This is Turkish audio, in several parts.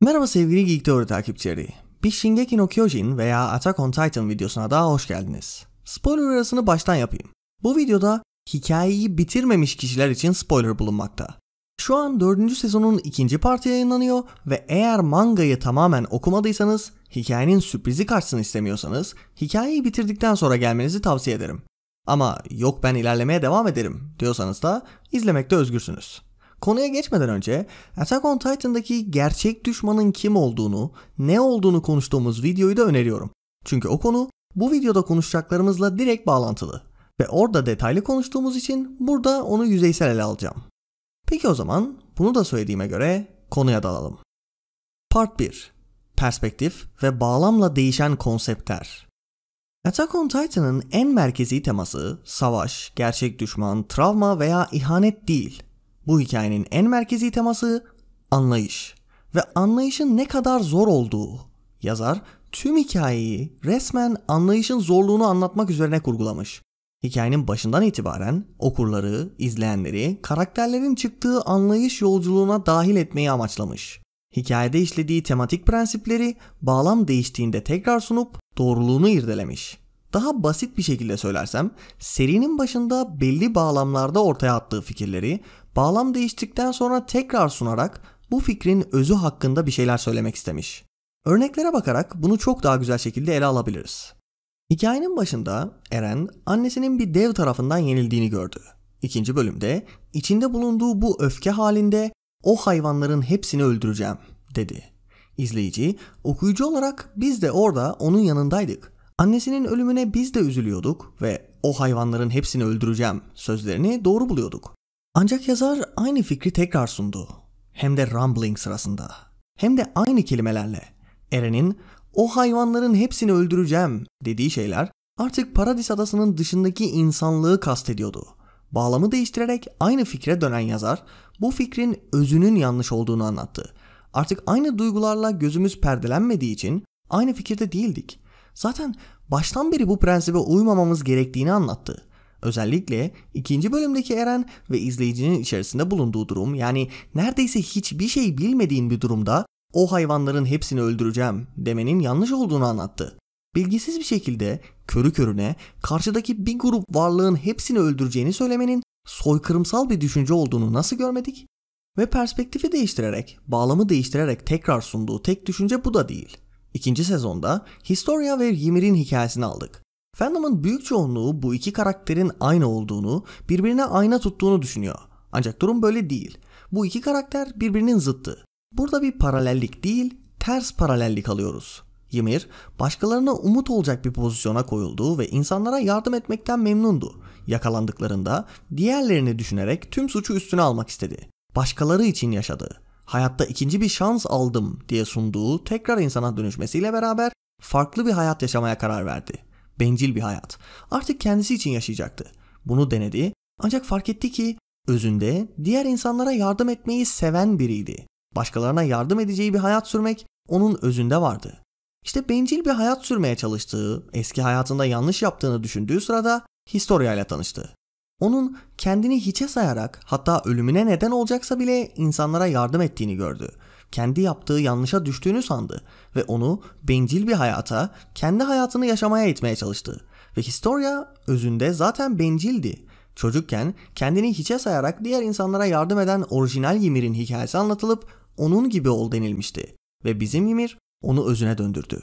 Merhaba sevgili Geek Teori takipçileri. Bir Shingeki no Kyojin veya Attack on Titan videosuna daha hoş geldiniz. Spoiler arasını baştan yapayım. Bu videoda hikayeyi bitirmemiş kişiler için spoiler bulunmakta. Şu an 4. sezonun ikinci parti yayınlanıyor ve eğer mangayı tamamen okumadıysanız, hikayenin sürprizi kaçsın istemiyorsanız, hikayeyi bitirdikten sonra gelmenizi tavsiye ederim. Ama yok ben ilerlemeye devam ederim diyorsanız da izlemekte özgürsünüz. Konuya geçmeden önce Attack on Titan'daki gerçek düşmanın kim olduğunu, ne olduğunu konuştuğumuz videoyu da öneriyorum. Çünkü o konu bu videoda konuşacaklarımızla direkt bağlantılı ve orada detaylı konuştuğumuz için burada onu yüzeysel ele alacağım. Peki o zaman bunu da söylediğime göre konuya dalalım. Part 1. Perspektif ve bağlamla değişen konseptler. Attack on Titan'ın en merkezi teması savaş, gerçek düşman, travma veya ihanet değil. Bu hikayenin en merkezi teması anlayış ve anlayışın ne kadar zor olduğu. Yazar tüm hikayeyi resmen anlayışın zorluğunu anlatmak üzerine kurgulamış. Hikayenin başından itibaren okurları, izleyenleri karakterlerin çıktığı anlayış yolculuğuna dahil etmeyi amaçlamış. Hikayede işlediği tematik prensipleri bağlam değiştiğinde tekrar sunup doğruluğunu irdelemiş. Daha basit bir şekilde söylersem, serinin başında belli bağlamlarda ortaya attığı fikirleri bağlam değiştikten sonra tekrar sunarak bu fikrin özü hakkında bir şeyler söylemek istemiş. Örneklere bakarak bunu çok daha güzel şekilde ele alabiliriz. Hikayenin başında Eren annesinin bir dev tarafından yenildiğini gördü. İkinci bölümde içinde bulunduğu bu öfke halinde o hayvanların hepsini öldüreceğim dedi. İzleyici, okuyucu olarak biz de orada onun yanındaydık. Annesinin ölümüne biz de üzülüyorduk ve o hayvanların hepsini öldüreceğim sözlerini doğru buluyorduk. Ancak yazar aynı fikri tekrar sundu. Hem de Rumbling sırasında. Hem de aynı kelimelerle. Eren'in o hayvanların hepsini öldüreceğim dediği şeyler artık Paradis Adası'nın dışındaki insanlığı kastediyordu. Bağlamı değiştirerek aynı fikre dönen yazar bu fikrin özünün yanlış olduğunu anlattı. Artık aynı duygularla gözümüz perdelenmediği için aynı fikirde değildik. Zaten baştan beri bu prensibe uymamamız gerektiğini anlattı. Özellikle ikinci bölümdeki Eren ve izleyicinin içerisinde bulunduğu durum yani neredeyse hiçbir şey bilmediğin bir durumda o hayvanların hepsini öldüreceğim demenin yanlış olduğunu anlattı. Bilgisiz bir şekilde körü körüne karşıdaki bir grup varlığın hepsini öldüreceğini söylemenin soykırımsal bir düşünce olduğunu nasıl görmedik? Ve perspektifi değiştirerek, bağlamı değiştirerek tekrar sunduğu tek düşünce bu da değil. İkinci sezonda Historia ve Ymir'in hikayesini aldık. Fandom'un büyük çoğunluğu bu iki karakterin aynı olduğunu, birbirine ayna tuttuğunu düşünüyor. Ancak durum böyle değil. Bu iki karakter birbirinin zıttı. Burada bir paralellik değil, ters paralellik alıyoruz. Ymir, başkalarına umut olacak bir pozisyona koyuldu ve insanlara yardım etmekten memnundu. Yakalandıklarında diğerlerini düşünerek tüm suçu üstüne almak istedi. Başkaları için yaşadı. Hayatta ikinci bir şans aldım diye sunduğu tekrar insana dönüşmesiyle beraber farklı bir hayat yaşamaya karar verdi bencil bir hayat. Artık kendisi için yaşayacaktı. Bunu denedi ancak fark etti ki özünde diğer insanlara yardım etmeyi seven biriydi. Başkalarına yardım edeceği bir hayat sürmek onun özünde vardı. İşte bencil bir hayat sürmeye çalıştığı, eski hayatında yanlış yaptığını düşündüğü sırada Historia ile tanıştı. Onun kendini hiçe sayarak hatta ölümüne neden olacaksa bile insanlara yardım ettiğini gördü kendi yaptığı yanlışa düştüğünü sandı ve onu bencil bir hayata, kendi hayatını yaşamaya itmeye çalıştı. Ve Historia özünde zaten bencildi. Çocukken kendini hiçe sayarak diğer insanlara yardım eden orijinal Ymir'in hikayesi anlatılıp onun gibi ol denilmişti. Ve bizim Ymir onu özüne döndürdü.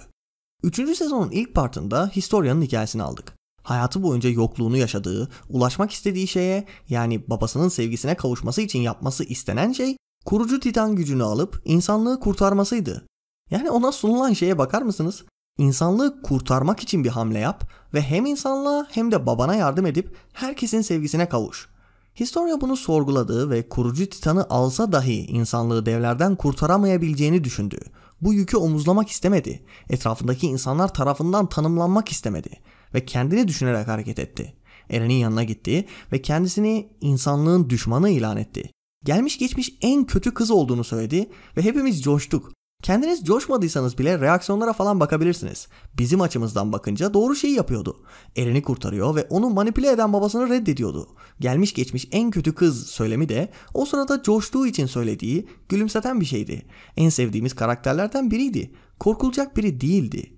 Üçüncü sezonun ilk partında Historia'nın hikayesini aldık. Hayatı boyunca yokluğunu yaşadığı, ulaşmak istediği şeye yani babasının sevgisine kavuşması için yapması istenen şey Kurucu Titan gücünü alıp insanlığı kurtarmasıydı. Yani ona sunulan şeye bakar mısınız? İnsanlığı kurtarmak için bir hamle yap ve hem insanlığa hem de babana yardım edip herkesin sevgisine kavuş. Historia bunu sorguladı ve kurucu Titan'ı alsa dahi insanlığı devlerden kurtaramayabileceğini düşündü. Bu yükü omuzlamak istemedi. Etrafındaki insanlar tarafından tanımlanmak istemedi ve kendini düşünerek hareket etti. Eren'in yanına gitti ve kendisini insanlığın düşmanı ilan etti gelmiş geçmiş en kötü kız olduğunu söyledi ve hepimiz coştuk. Kendiniz coşmadıysanız bile reaksiyonlara falan bakabilirsiniz. Bizim açımızdan bakınca doğru şeyi yapıyordu. Erin'i kurtarıyor ve onu manipüle eden babasını reddediyordu. Gelmiş geçmiş en kötü kız söylemi de o sırada coştuğu için söylediği gülümseten bir şeydi. En sevdiğimiz karakterlerden biriydi. Korkulacak biri değildi.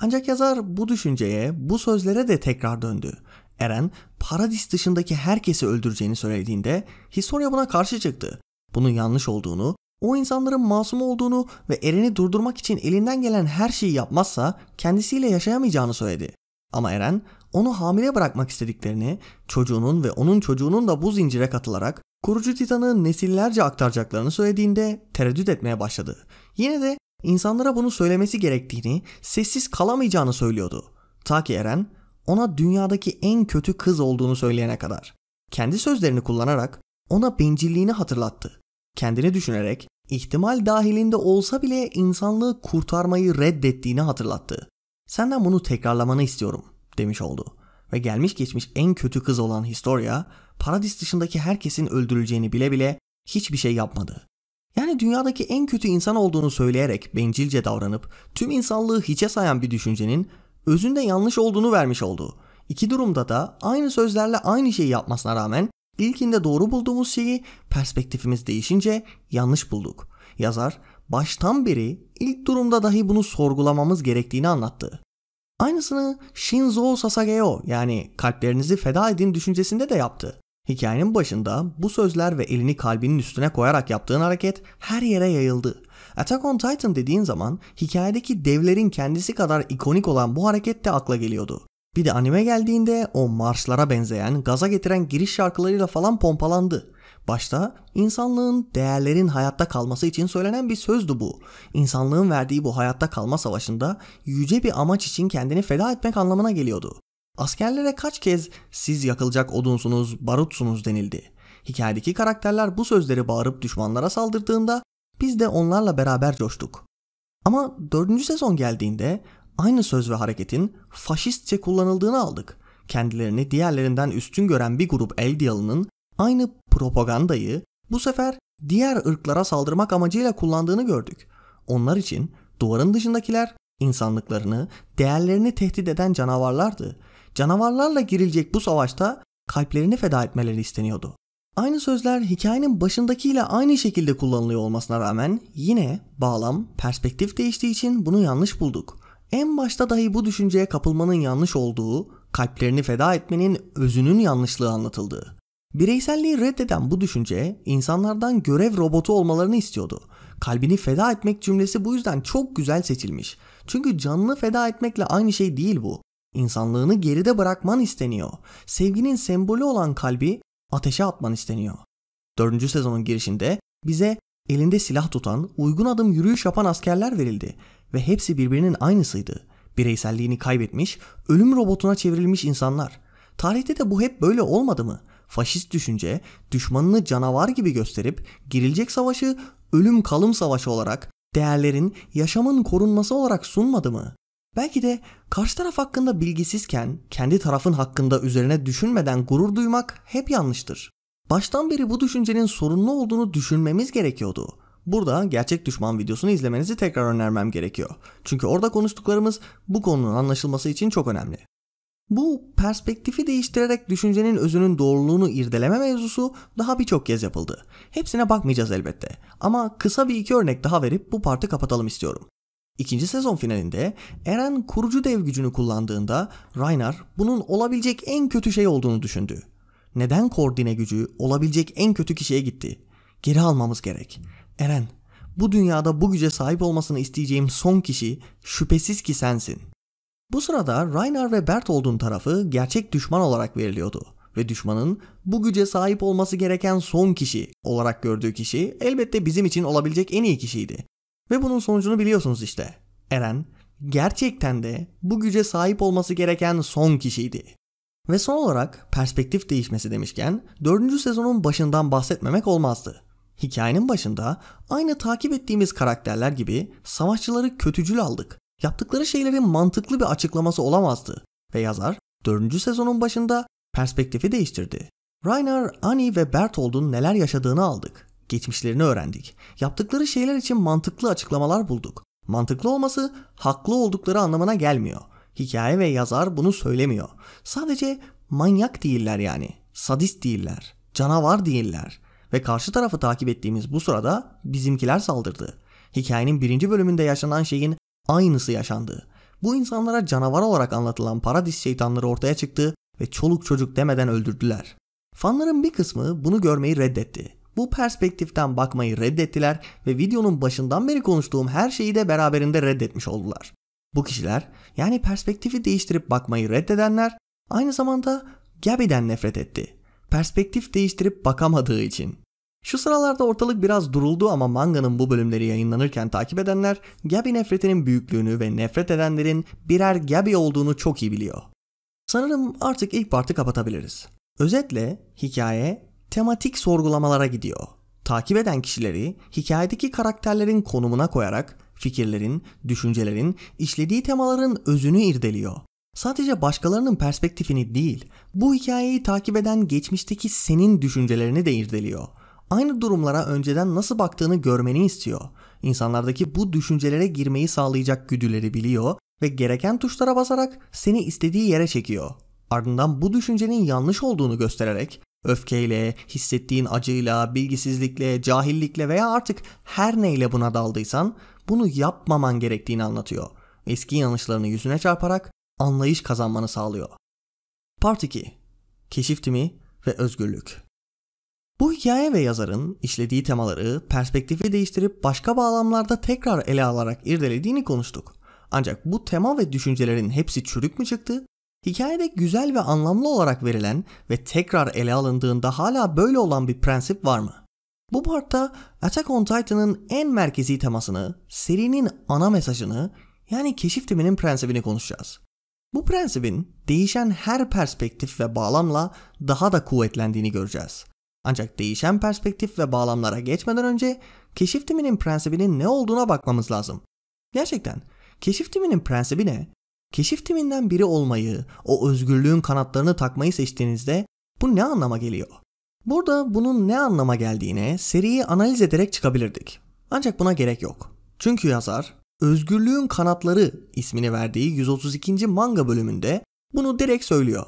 Ancak yazar bu düşünceye, bu sözlere de tekrar döndü. Eren, Paradis dışındaki herkesi öldüreceğini söylediğinde Historia buna karşı çıktı. Bunun yanlış olduğunu, o insanların masum olduğunu ve Eren'i durdurmak için elinden gelen her şeyi yapmazsa kendisiyle yaşayamayacağını söyledi. Ama Eren onu hamile bırakmak istediklerini, çocuğunun ve onun çocuğunun da bu zincire katılarak kurucu Titan'ı nesillerce aktaracaklarını söylediğinde tereddüt etmeye başladı. Yine de insanlara bunu söylemesi gerektiğini, sessiz kalamayacağını söylüyordu. Ta ki Eren ona dünyadaki en kötü kız olduğunu söyleyene kadar. Kendi sözlerini kullanarak ona bencilliğini hatırlattı. Kendini düşünerek ihtimal dahilinde olsa bile insanlığı kurtarmayı reddettiğini hatırlattı. Senden bunu tekrarlamanı istiyorum demiş oldu. Ve gelmiş geçmiş en kötü kız olan Historia, paradis dışındaki herkesin öldürüleceğini bile bile hiçbir şey yapmadı. Yani dünyadaki en kötü insan olduğunu söyleyerek bencilce davranıp tüm insanlığı hiçe sayan bir düşüncenin özünde yanlış olduğunu vermiş oldu. İki durumda da aynı sözlerle aynı şeyi yapmasına rağmen ilkinde doğru bulduğumuz şeyi perspektifimiz değişince yanlış bulduk. Yazar baştan beri ilk durumda dahi bunu sorgulamamız gerektiğini anlattı. Aynısını Shinzo Sasageo yani kalplerinizi feda edin düşüncesinde de yaptı. Hikayenin başında bu sözler ve elini kalbinin üstüne koyarak yaptığın hareket her yere yayıldı. Attack on Titan dediğin zaman hikayedeki devlerin kendisi kadar ikonik olan bu hareket de akla geliyordu. Bir de anime geldiğinde o marşlara benzeyen, gaza getiren giriş şarkılarıyla falan pompalandı. Başta insanlığın değerlerin hayatta kalması için söylenen bir sözdü bu. İnsanlığın verdiği bu hayatta kalma savaşında yüce bir amaç için kendini feda etmek anlamına geliyordu. Askerlere kaç kez siz yakılacak odunsunuz, barutsunuz denildi. Hikayedeki karakterler bu sözleri bağırıp düşmanlara saldırdığında biz de onlarla beraber coştuk. Ama dördüncü sezon geldiğinde aynı söz ve hareketin faşistçe kullanıldığını aldık. Kendilerini diğerlerinden üstün gören bir grup Eldiyalı'nın aynı propagandayı bu sefer diğer ırklara saldırmak amacıyla kullandığını gördük. Onlar için duvarın dışındakiler insanlıklarını, değerlerini tehdit eden canavarlardı. Canavarlarla girilecek bu savaşta kalplerini feda etmeleri isteniyordu. Aynı sözler hikayenin başındakiyle aynı şekilde kullanılıyor olmasına rağmen yine bağlam, perspektif değiştiği için bunu yanlış bulduk. En başta dahi bu düşünceye kapılmanın yanlış olduğu, kalplerini feda etmenin özünün yanlışlığı anlatıldı. Bireyselliği reddeden bu düşünce insanlardan görev robotu olmalarını istiyordu. Kalbini feda etmek cümlesi bu yüzden çok güzel seçilmiş. Çünkü canını feda etmekle aynı şey değil bu. İnsanlığını geride bırakman isteniyor. Sevginin sembolü olan kalbi ateşe atman isteniyor. Dördüncü sezonun girişinde bize elinde silah tutan, uygun adım yürüyüş yapan askerler verildi ve hepsi birbirinin aynısıydı. Bireyselliğini kaybetmiş, ölüm robotuna çevrilmiş insanlar. Tarihte de bu hep böyle olmadı mı? Faşist düşünce düşmanını canavar gibi gösterip girilecek savaşı ölüm kalım savaşı olarak, değerlerin, yaşamın korunması olarak sunmadı mı? Belki de karşı taraf hakkında bilgisizken kendi tarafın hakkında üzerine düşünmeden gurur duymak hep yanlıştır. Baştan beri bu düşüncenin sorunlu olduğunu düşünmemiz gerekiyordu. Burada gerçek düşman videosunu izlemenizi tekrar önermem gerekiyor. Çünkü orada konuştuklarımız bu konunun anlaşılması için çok önemli. Bu perspektifi değiştirerek düşüncenin özünün doğruluğunu irdeleme mevzusu daha birçok kez yapıldı. Hepsine bakmayacağız elbette ama kısa bir iki örnek daha verip bu parti kapatalım istiyorum. İkinci sezon finalinde Eren kurucu dev gücünü kullandığında Raynar bunun olabilecek en kötü şey olduğunu düşündü. Neden koordine gücü olabilecek en kötü kişiye gitti? Geri almamız gerek. Eren, bu dünyada bu güce sahip olmasını isteyeceğim son kişi şüphesiz ki sensin. Bu sırada Raynar ve Bertold'un tarafı gerçek düşman olarak veriliyordu ve düşmanın bu güce sahip olması gereken son kişi olarak gördüğü kişi elbette bizim için olabilecek en iyi kişiydi. Ve bunun sonucunu biliyorsunuz işte. Eren gerçekten de bu güce sahip olması gereken son kişiydi. Ve son olarak perspektif değişmesi demişken 4. sezonun başından bahsetmemek olmazdı. Hikayenin başında aynı takip ettiğimiz karakterler gibi savaşçıları kötücül aldık. Yaptıkları şeylerin mantıklı bir açıklaması olamazdı ve yazar 4. sezonun başında perspektifi değiştirdi. Reiner, Annie ve Bertold'un neler yaşadığını aldık. Geçmişlerini öğrendik. Yaptıkları şeyler için mantıklı açıklamalar bulduk. Mantıklı olması haklı oldukları anlamına gelmiyor. Hikaye ve yazar bunu söylemiyor. Sadece manyak değiller yani. Sadist değiller. Canavar değiller. Ve karşı tarafı takip ettiğimiz bu sırada bizimkiler saldırdı. Hikayenin birinci bölümünde yaşanan şeyin aynısı yaşandı. Bu insanlara canavar olarak anlatılan paradis şeytanları ortaya çıktı ve çoluk çocuk demeden öldürdüler. Fanların bir kısmı bunu görmeyi reddetti. Bu perspektiften bakmayı reddettiler ve videonun başından beri konuştuğum her şeyi de beraberinde reddetmiş oldular. Bu kişiler yani perspektifi değiştirip bakmayı reddedenler aynı zamanda Gabby'den nefret etti. Perspektif değiştirip bakamadığı için. Şu sıralarda ortalık biraz duruldu ama manganın bu bölümleri yayınlanırken takip edenler Gabi nefretinin büyüklüğünü ve nefret edenlerin birer Gabi olduğunu çok iyi biliyor. Sanırım artık ilk partı kapatabiliriz. Özetle hikaye tematik sorgulamalara gidiyor. Takip eden kişileri hikayedeki karakterlerin konumuna koyarak fikirlerin, düşüncelerin, işlediği temaların özünü irdeliyor. Sadece başkalarının perspektifini değil, bu hikayeyi takip eden geçmişteki senin düşüncelerini de irdeliyor. Aynı durumlara önceden nasıl baktığını görmeni istiyor. İnsanlardaki bu düşüncelere girmeyi sağlayacak güdüleri biliyor ve gereken tuşlara basarak seni istediği yere çekiyor. Ardından bu düşüncenin yanlış olduğunu göstererek Öfkeyle, hissettiğin acıyla, bilgisizlikle, cahillikle veya artık her neyle buna daldıysan bunu yapmaman gerektiğini anlatıyor. Eski yanlışlarını yüzüne çarparak anlayış kazanmanı sağlıyor. Part 2 Keşif Timi ve Özgürlük Bu hikaye ve yazarın işlediği temaları perspektifi değiştirip başka bağlamlarda tekrar ele alarak irdelediğini konuştuk. Ancak bu tema ve düşüncelerin hepsi çürük mü çıktı Hikayede güzel ve anlamlı olarak verilen ve tekrar ele alındığında hala böyle olan bir prensip var mı? Bu partta Attack on Titan'ın en merkezi temasını, serinin ana mesajını yani keşif timinin prensibini konuşacağız. Bu prensibin değişen her perspektif ve bağlamla daha da kuvvetlendiğini göreceğiz. Ancak değişen perspektif ve bağlamlara geçmeden önce keşif timinin prensibinin ne olduğuna bakmamız lazım. Gerçekten keşif timinin prensibi ne Keşif timinden biri olmayı, o özgürlüğün kanatlarını takmayı seçtiğinizde bu ne anlama geliyor? Burada bunun ne anlama geldiğine seriyi analiz ederek çıkabilirdik. Ancak buna gerek yok. Çünkü yazar Özgürlüğün Kanatları ismini verdiği 132. manga bölümünde bunu direkt söylüyor.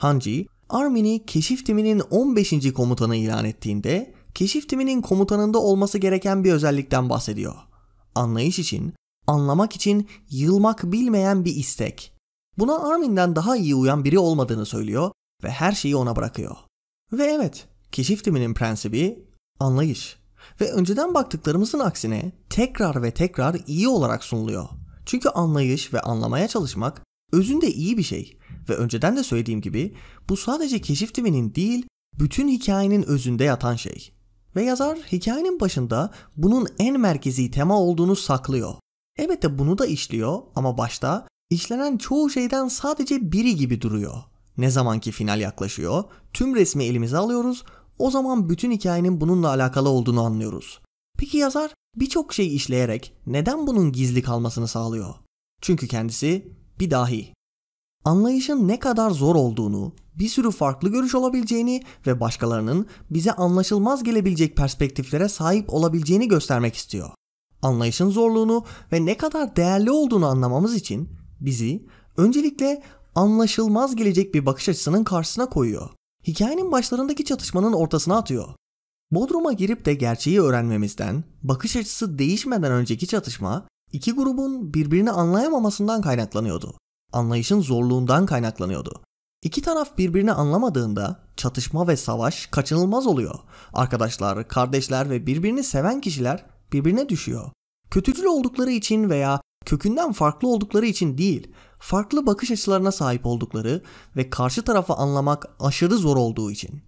Hanji, Armin'i keşif timinin 15. komutanı ilan ettiğinde keşif timinin komutanında olması gereken bir özellikten bahsediyor. Anlayış için anlamak için yılmak bilmeyen bir istek. Buna Armin'den daha iyi uyan biri olmadığını söylüyor ve her şeyi ona bırakıyor. Ve evet, keşif timinin prensibi anlayış. Ve önceden baktıklarımızın aksine tekrar ve tekrar iyi olarak sunuluyor. Çünkü anlayış ve anlamaya çalışmak özünde iyi bir şey ve önceden de söylediğim gibi bu sadece keşif timinin değil bütün hikayenin özünde yatan şey. Ve yazar hikayenin başında bunun en merkezi tema olduğunu saklıyor. Elbette bunu da işliyor ama başta işlenen çoğu şeyden sadece biri gibi duruyor. Ne zamanki final yaklaşıyor, tüm resmi elimize alıyoruz, o zaman bütün hikayenin bununla alakalı olduğunu anlıyoruz. Peki yazar birçok şey işleyerek neden bunun gizli kalmasını sağlıyor? Çünkü kendisi bir dahi. Anlayışın ne kadar zor olduğunu, bir sürü farklı görüş olabileceğini ve başkalarının bize anlaşılmaz gelebilecek perspektiflere sahip olabileceğini göstermek istiyor anlayışın zorluğunu ve ne kadar değerli olduğunu anlamamız için bizi öncelikle anlaşılmaz gelecek bir bakış açısının karşısına koyuyor. Hikayenin başlarındaki çatışmanın ortasına atıyor. Bodrum'a girip de gerçeği öğrenmemizden, bakış açısı değişmeden önceki çatışma iki grubun birbirini anlayamamasından kaynaklanıyordu. Anlayışın zorluğundan kaynaklanıyordu. İki taraf birbirini anlamadığında çatışma ve savaş kaçınılmaz oluyor. Arkadaşlar, kardeşler ve birbirini seven kişiler birbirine düşüyor. Kötücül oldukları için veya kökünden farklı oldukları için değil, farklı bakış açılarına sahip oldukları ve karşı tarafı anlamak aşırı zor olduğu için.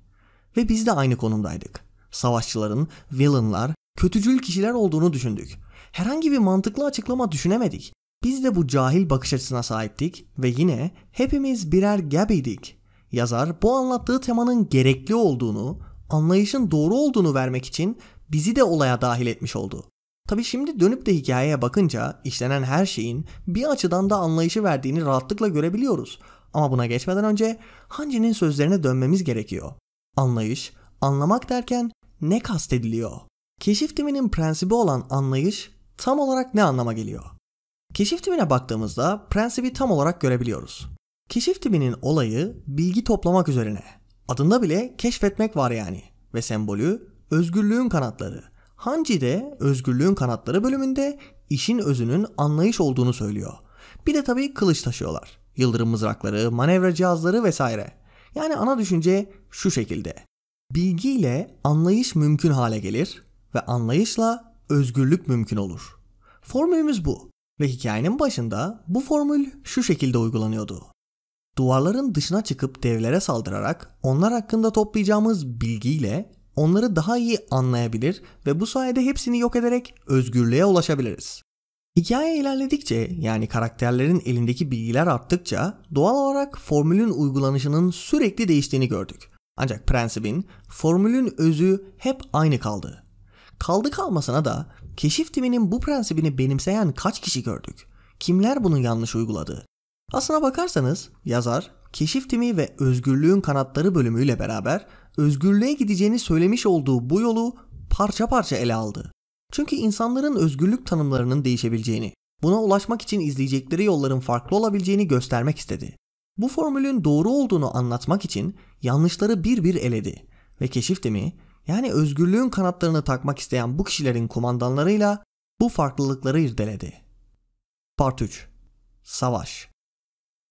Ve biz de aynı konumdaydık. Savaşçıların, villainlar, kötücül kişiler olduğunu düşündük. Herhangi bir mantıklı açıklama düşünemedik. Biz de bu cahil bakış açısına sahiptik ve yine hepimiz birer Gabby'dik. Yazar bu anlattığı temanın gerekli olduğunu, anlayışın doğru olduğunu vermek için bizi de olaya dahil etmiş oldu. Tabi şimdi dönüp de hikayeye bakınca işlenen her şeyin bir açıdan da anlayışı verdiğini rahatlıkla görebiliyoruz. Ama buna geçmeden önce Hancı'nın sözlerine dönmemiz gerekiyor. Anlayış, anlamak derken ne kastediliyor? Keşif timinin prensibi olan anlayış tam olarak ne anlama geliyor? Keşif timine baktığımızda prensibi tam olarak görebiliyoruz. Keşif timinin olayı bilgi toplamak üzerine. Adında bile keşfetmek var yani ve sembolü Özgürlüğün Kanatları. Hanci de Özgürlüğün Kanatları bölümünde işin özünün anlayış olduğunu söylüyor. Bir de tabii kılıç taşıyorlar. Yıldırım mızrakları, manevra cihazları vesaire. Yani ana düşünce şu şekilde. Bilgiyle anlayış mümkün hale gelir ve anlayışla özgürlük mümkün olur. Formülümüz bu ve hikayenin başında bu formül şu şekilde uygulanıyordu. Duvarların dışına çıkıp devlere saldırarak onlar hakkında toplayacağımız bilgiyle onları daha iyi anlayabilir ve bu sayede hepsini yok ederek özgürlüğe ulaşabiliriz. Hikaye ilerledikçe yani karakterlerin elindeki bilgiler arttıkça doğal olarak formülün uygulanışının sürekli değiştiğini gördük. Ancak prensibin, formülün özü hep aynı kaldı. Kaldı kalmasına da keşif timinin bu prensibini benimseyen kaç kişi gördük? Kimler bunu yanlış uyguladı? Aslına bakarsanız yazar Keşif Timi ve Özgürlüğün Kanatları bölümüyle beraber özgürlüğe gideceğini söylemiş olduğu bu yolu parça parça ele aldı. Çünkü insanların özgürlük tanımlarının değişebileceğini, buna ulaşmak için izleyecekleri yolların farklı olabileceğini göstermek istedi. Bu formülün doğru olduğunu anlatmak için yanlışları bir bir eledi ve keşif temi yani özgürlüğün kanatlarını takmak isteyen bu kişilerin kumandanlarıyla bu farklılıkları irdeledi. Part 3 Savaş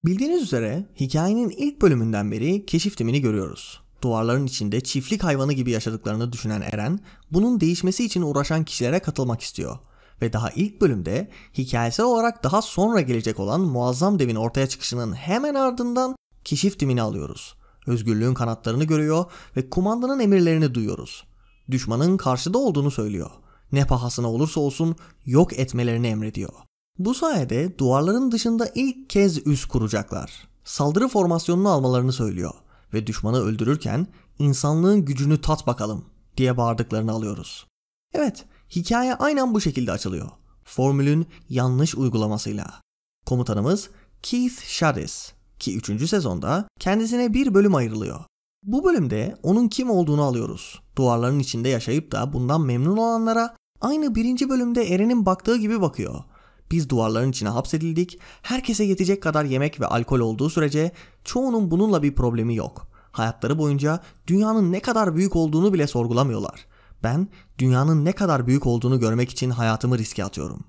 Bildiğiniz üzere hikayenin ilk bölümünden beri keşif timini görüyoruz. Duvarların içinde çiftlik hayvanı gibi yaşadıklarını düşünen Eren, bunun değişmesi için uğraşan kişilere katılmak istiyor. Ve daha ilk bölümde hikayesel olarak daha sonra gelecek olan muazzam devin ortaya çıkışının hemen ardından keşif timini alıyoruz. Özgürlüğün kanatlarını görüyor ve kumandanın emirlerini duyuyoruz. Düşmanın karşıda olduğunu söylüyor. Ne pahasına olursa olsun yok etmelerini emrediyor. Bu sayede duvarların dışında ilk kez üs kuracaklar. Saldırı formasyonunu almalarını söylüyor ve düşmanı öldürürken insanlığın gücünü tat bakalım diye bağırdıklarını alıyoruz. Evet, hikaye aynen bu şekilde açılıyor. Formülün yanlış uygulamasıyla. Komutanımız Keith Shadis ki 3. sezonda kendisine bir bölüm ayrılıyor. Bu bölümde onun kim olduğunu alıyoruz. Duvarların içinde yaşayıp da bundan memnun olanlara aynı birinci bölümde Eren'in baktığı gibi bakıyor biz duvarların içine hapsedildik. Herkese yetecek kadar yemek ve alkol olduğu sürece çoğunun bununla bir problemi yok. Hayatları boyunca dünyanın ne kadar büyük olduğunu bile sorgulamıyorlar. Ben dünyanın ne kadar büyük olduğunu görmek için hayatımı riske atıyorum.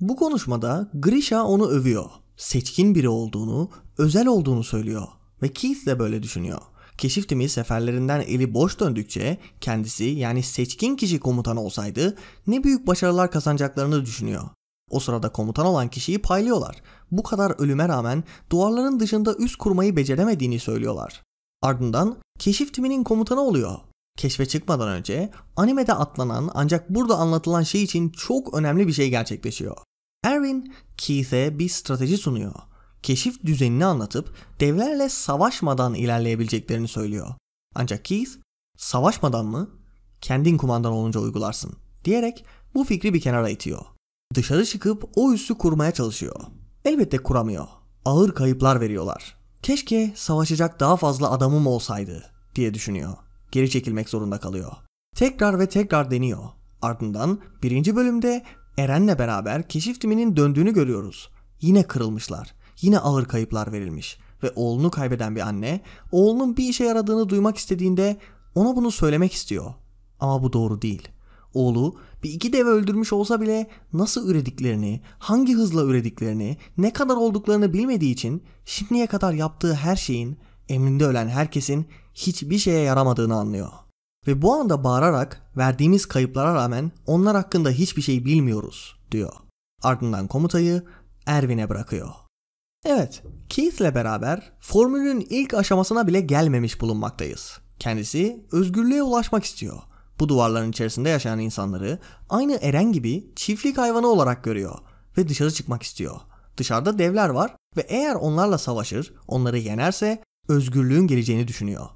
Bu konuşmada Grisha onu övüyor. Seçkin biri olduğunu, özel olduğunu söylüyor ve Keith de böyle düşünüyor. Keşif timi seferlerinden eli boş döndükçe kendisi yani seçkin kişi komutan olsaydı ne büyük başarılar kazanacaklarını düşünüyor. O sırada komutan olan kişiyi paylıyorlar. Bu kadar ölüme rağmen duvarların dışında üst kurmayı beceremediğini söylüyorlar. Ardından keşif timinin komutanı oluyor. Keşfe çıkmadan önce animede atlanan ancak burada anlatılan şey için çok önemli bir şey gerçekleşiyor. Erwin, Keith'e bir strateji sunuyor. Keşif düzenini anlatıp devlerle savaşmadan ilerleyebileceklerini söylüyor. Ancak Keith, savaşmadan mı? Kendin kumandan olunca uygularsın diyerek bu fikri bir kenara itiyor. Dışarı çıkıp o üssü kurmaya çalışıyor. Elbette kuramıyor. Ağır kayıplar veriyorlar. Keşke savaşacak daha fazla adamım olsaydı diye düşünüyor. Geri çekilmek zorunda kalıyor. Tekrar ve tekrar deniyor. Ardından birinci bölümde Eren'le beraber keşif timinin döndüğünü görüyoruz. Yine kırılmışlar. Yine ağır kayıplar verilmiş. Ve oğlunu kaybeden bir anne oğlunun bir işe yaradığını duymak istediğinde ona bunu söylemek istiyor. Ama bu doğru değil oğlu bir iki deve öldürmüş olsa bile nasıl ürediklerini, hangi hızla ürediklerini, ne kadar olduklarını bilmediği için şimdiye kadar yaptığı her şeyin, emrinde ölen herkesin hiçbir şeye yaramadığını anlıyor. Ve bu anda bağırarak verdiğimiz kayıplara rağmen onlar hakkında hiçbir şey bilmiyoruz diyor. Ardından komutayı Erwin'e bırakıyor. Evet, Keith'le beraber formülün ilk aşamasına bile gelmemiş bulunmaktayız. Kendisi özgürlüğe ulaşmak istiyor bu duvarların içerisinde yaşayan insanları aynı Eren gibi çiftlik hayvanı olarak görüyor ve dışarı çıkmak istiyor. Dışarıda devler var ve eğer onlarla savaşır, onları yenerse özgürlüğün geleceğini düşünüyor.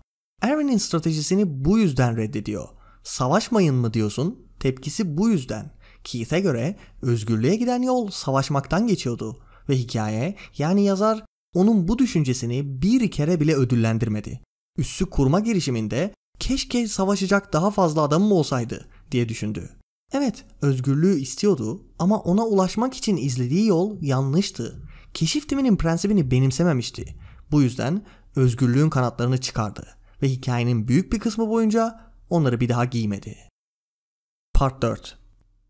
Erwin'in stratejisini bu yüzden reddediyor. Savaşmayın mı diyorsun? Tepkisi bu yüzden. Keith'e göre özgürlüğe giden yol savaşmaktan geçiyordu ve hikaye yani yazar onun bu düşüncesini bir kere bile ödüllendirmedi. Üssü kurma girişiminde keşke savaşacak daha fazla adamım olsaydı diye düşündü. Evet, özgürlüğü istiyordu ama ona ulaşmak için izlediği yol yanlıştı. Keşif timinin prensibini benimsememişti. Bu yüzden özgürlüğün kanatlarını çıkardı ve hikayenin büyük bir kısmı boyunca onları bir daha giymedi. Part 4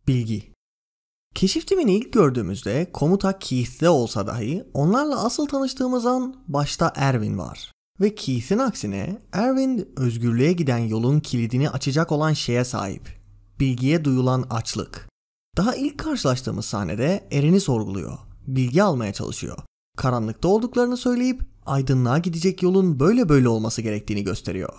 Bilgi Keşif timini ilk gördüğümüzde komuta Keith'te olsa dahi onlarla asıl tanıştığımız an başta Erwin var. Ve Keith'in aksine Erwin özgürlüğe giden yolun kilidini açacak olan şeye sahip. Bilgiye duyulan açlık. Daha ilk karşılaştığımız sahnede Eren'i sorguluyor. Bilgi almaya çalışıyor. Karanlıkta olduklarını söyleyip aydınlığa gidecek yolun böyle böyle olması gerektiğini gösteriyor.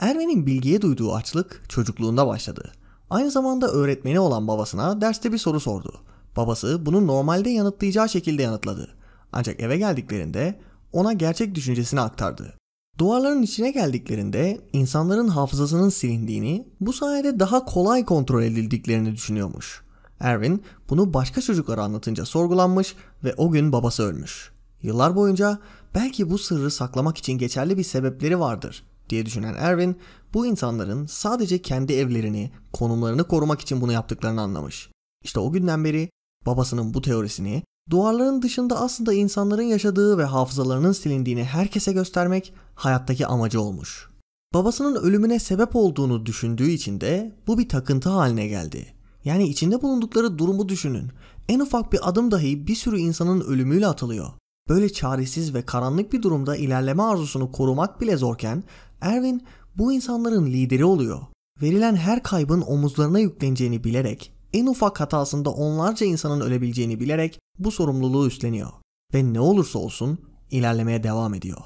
Erwin'in bilgiye duyduğu açlık çocukluğunda başladı. Aynı zamanda öğretmeni olan babasına derste bir soru sordu. Babası bunu normalde yanıtlayacağı şekilde yanıtladı. Ancak eve geldiklerinde ona gerçek düşüncesini aktardı. Duvarların içine geldiklerinde insanların hafızasının silindiğini, bu sayede daha kolay kontrol edildiklerini düşünüyormuş. Erwin bunu başka çocuklara anlatınca sorgulanmış ve o gün babası ölmüş. Yıllar boyunca belki bu sırrı saklamak için geçerli bir sebepleri vardır diye düşünen Erwin bu insanların sadece kendi evlerini, konumlarını korumak için bunu yaptıklarını anlamış. İşte o günden beri babasının bu teorisini Duvarların dışında aslında insanların yaşadığı ve hafızalarının silindiğini herkese göstermek hayattaki amacı olmuş. Babasının ölümüne sebep olduğunu düşündüğü için de bu bir takıntı haline geldi. Yani içinde bulundukları durumu düşünün. En ufak bir adım dahi bir sürü insanın ölümüyle atılıyor. Böyle çaresiz ve karanlık bir durumda ilerleme arzusunu korumak bile zorken Erwin bu insanların lideri oluyor. Verilen her kaybın omuzlarına yükleneceğini bilerek en ufak hatasında onlarca insanın ölebileceğini bilerek bu sorumluluğu üstleniyor ve ne olursa olsun ilerlemeye devam ediyor.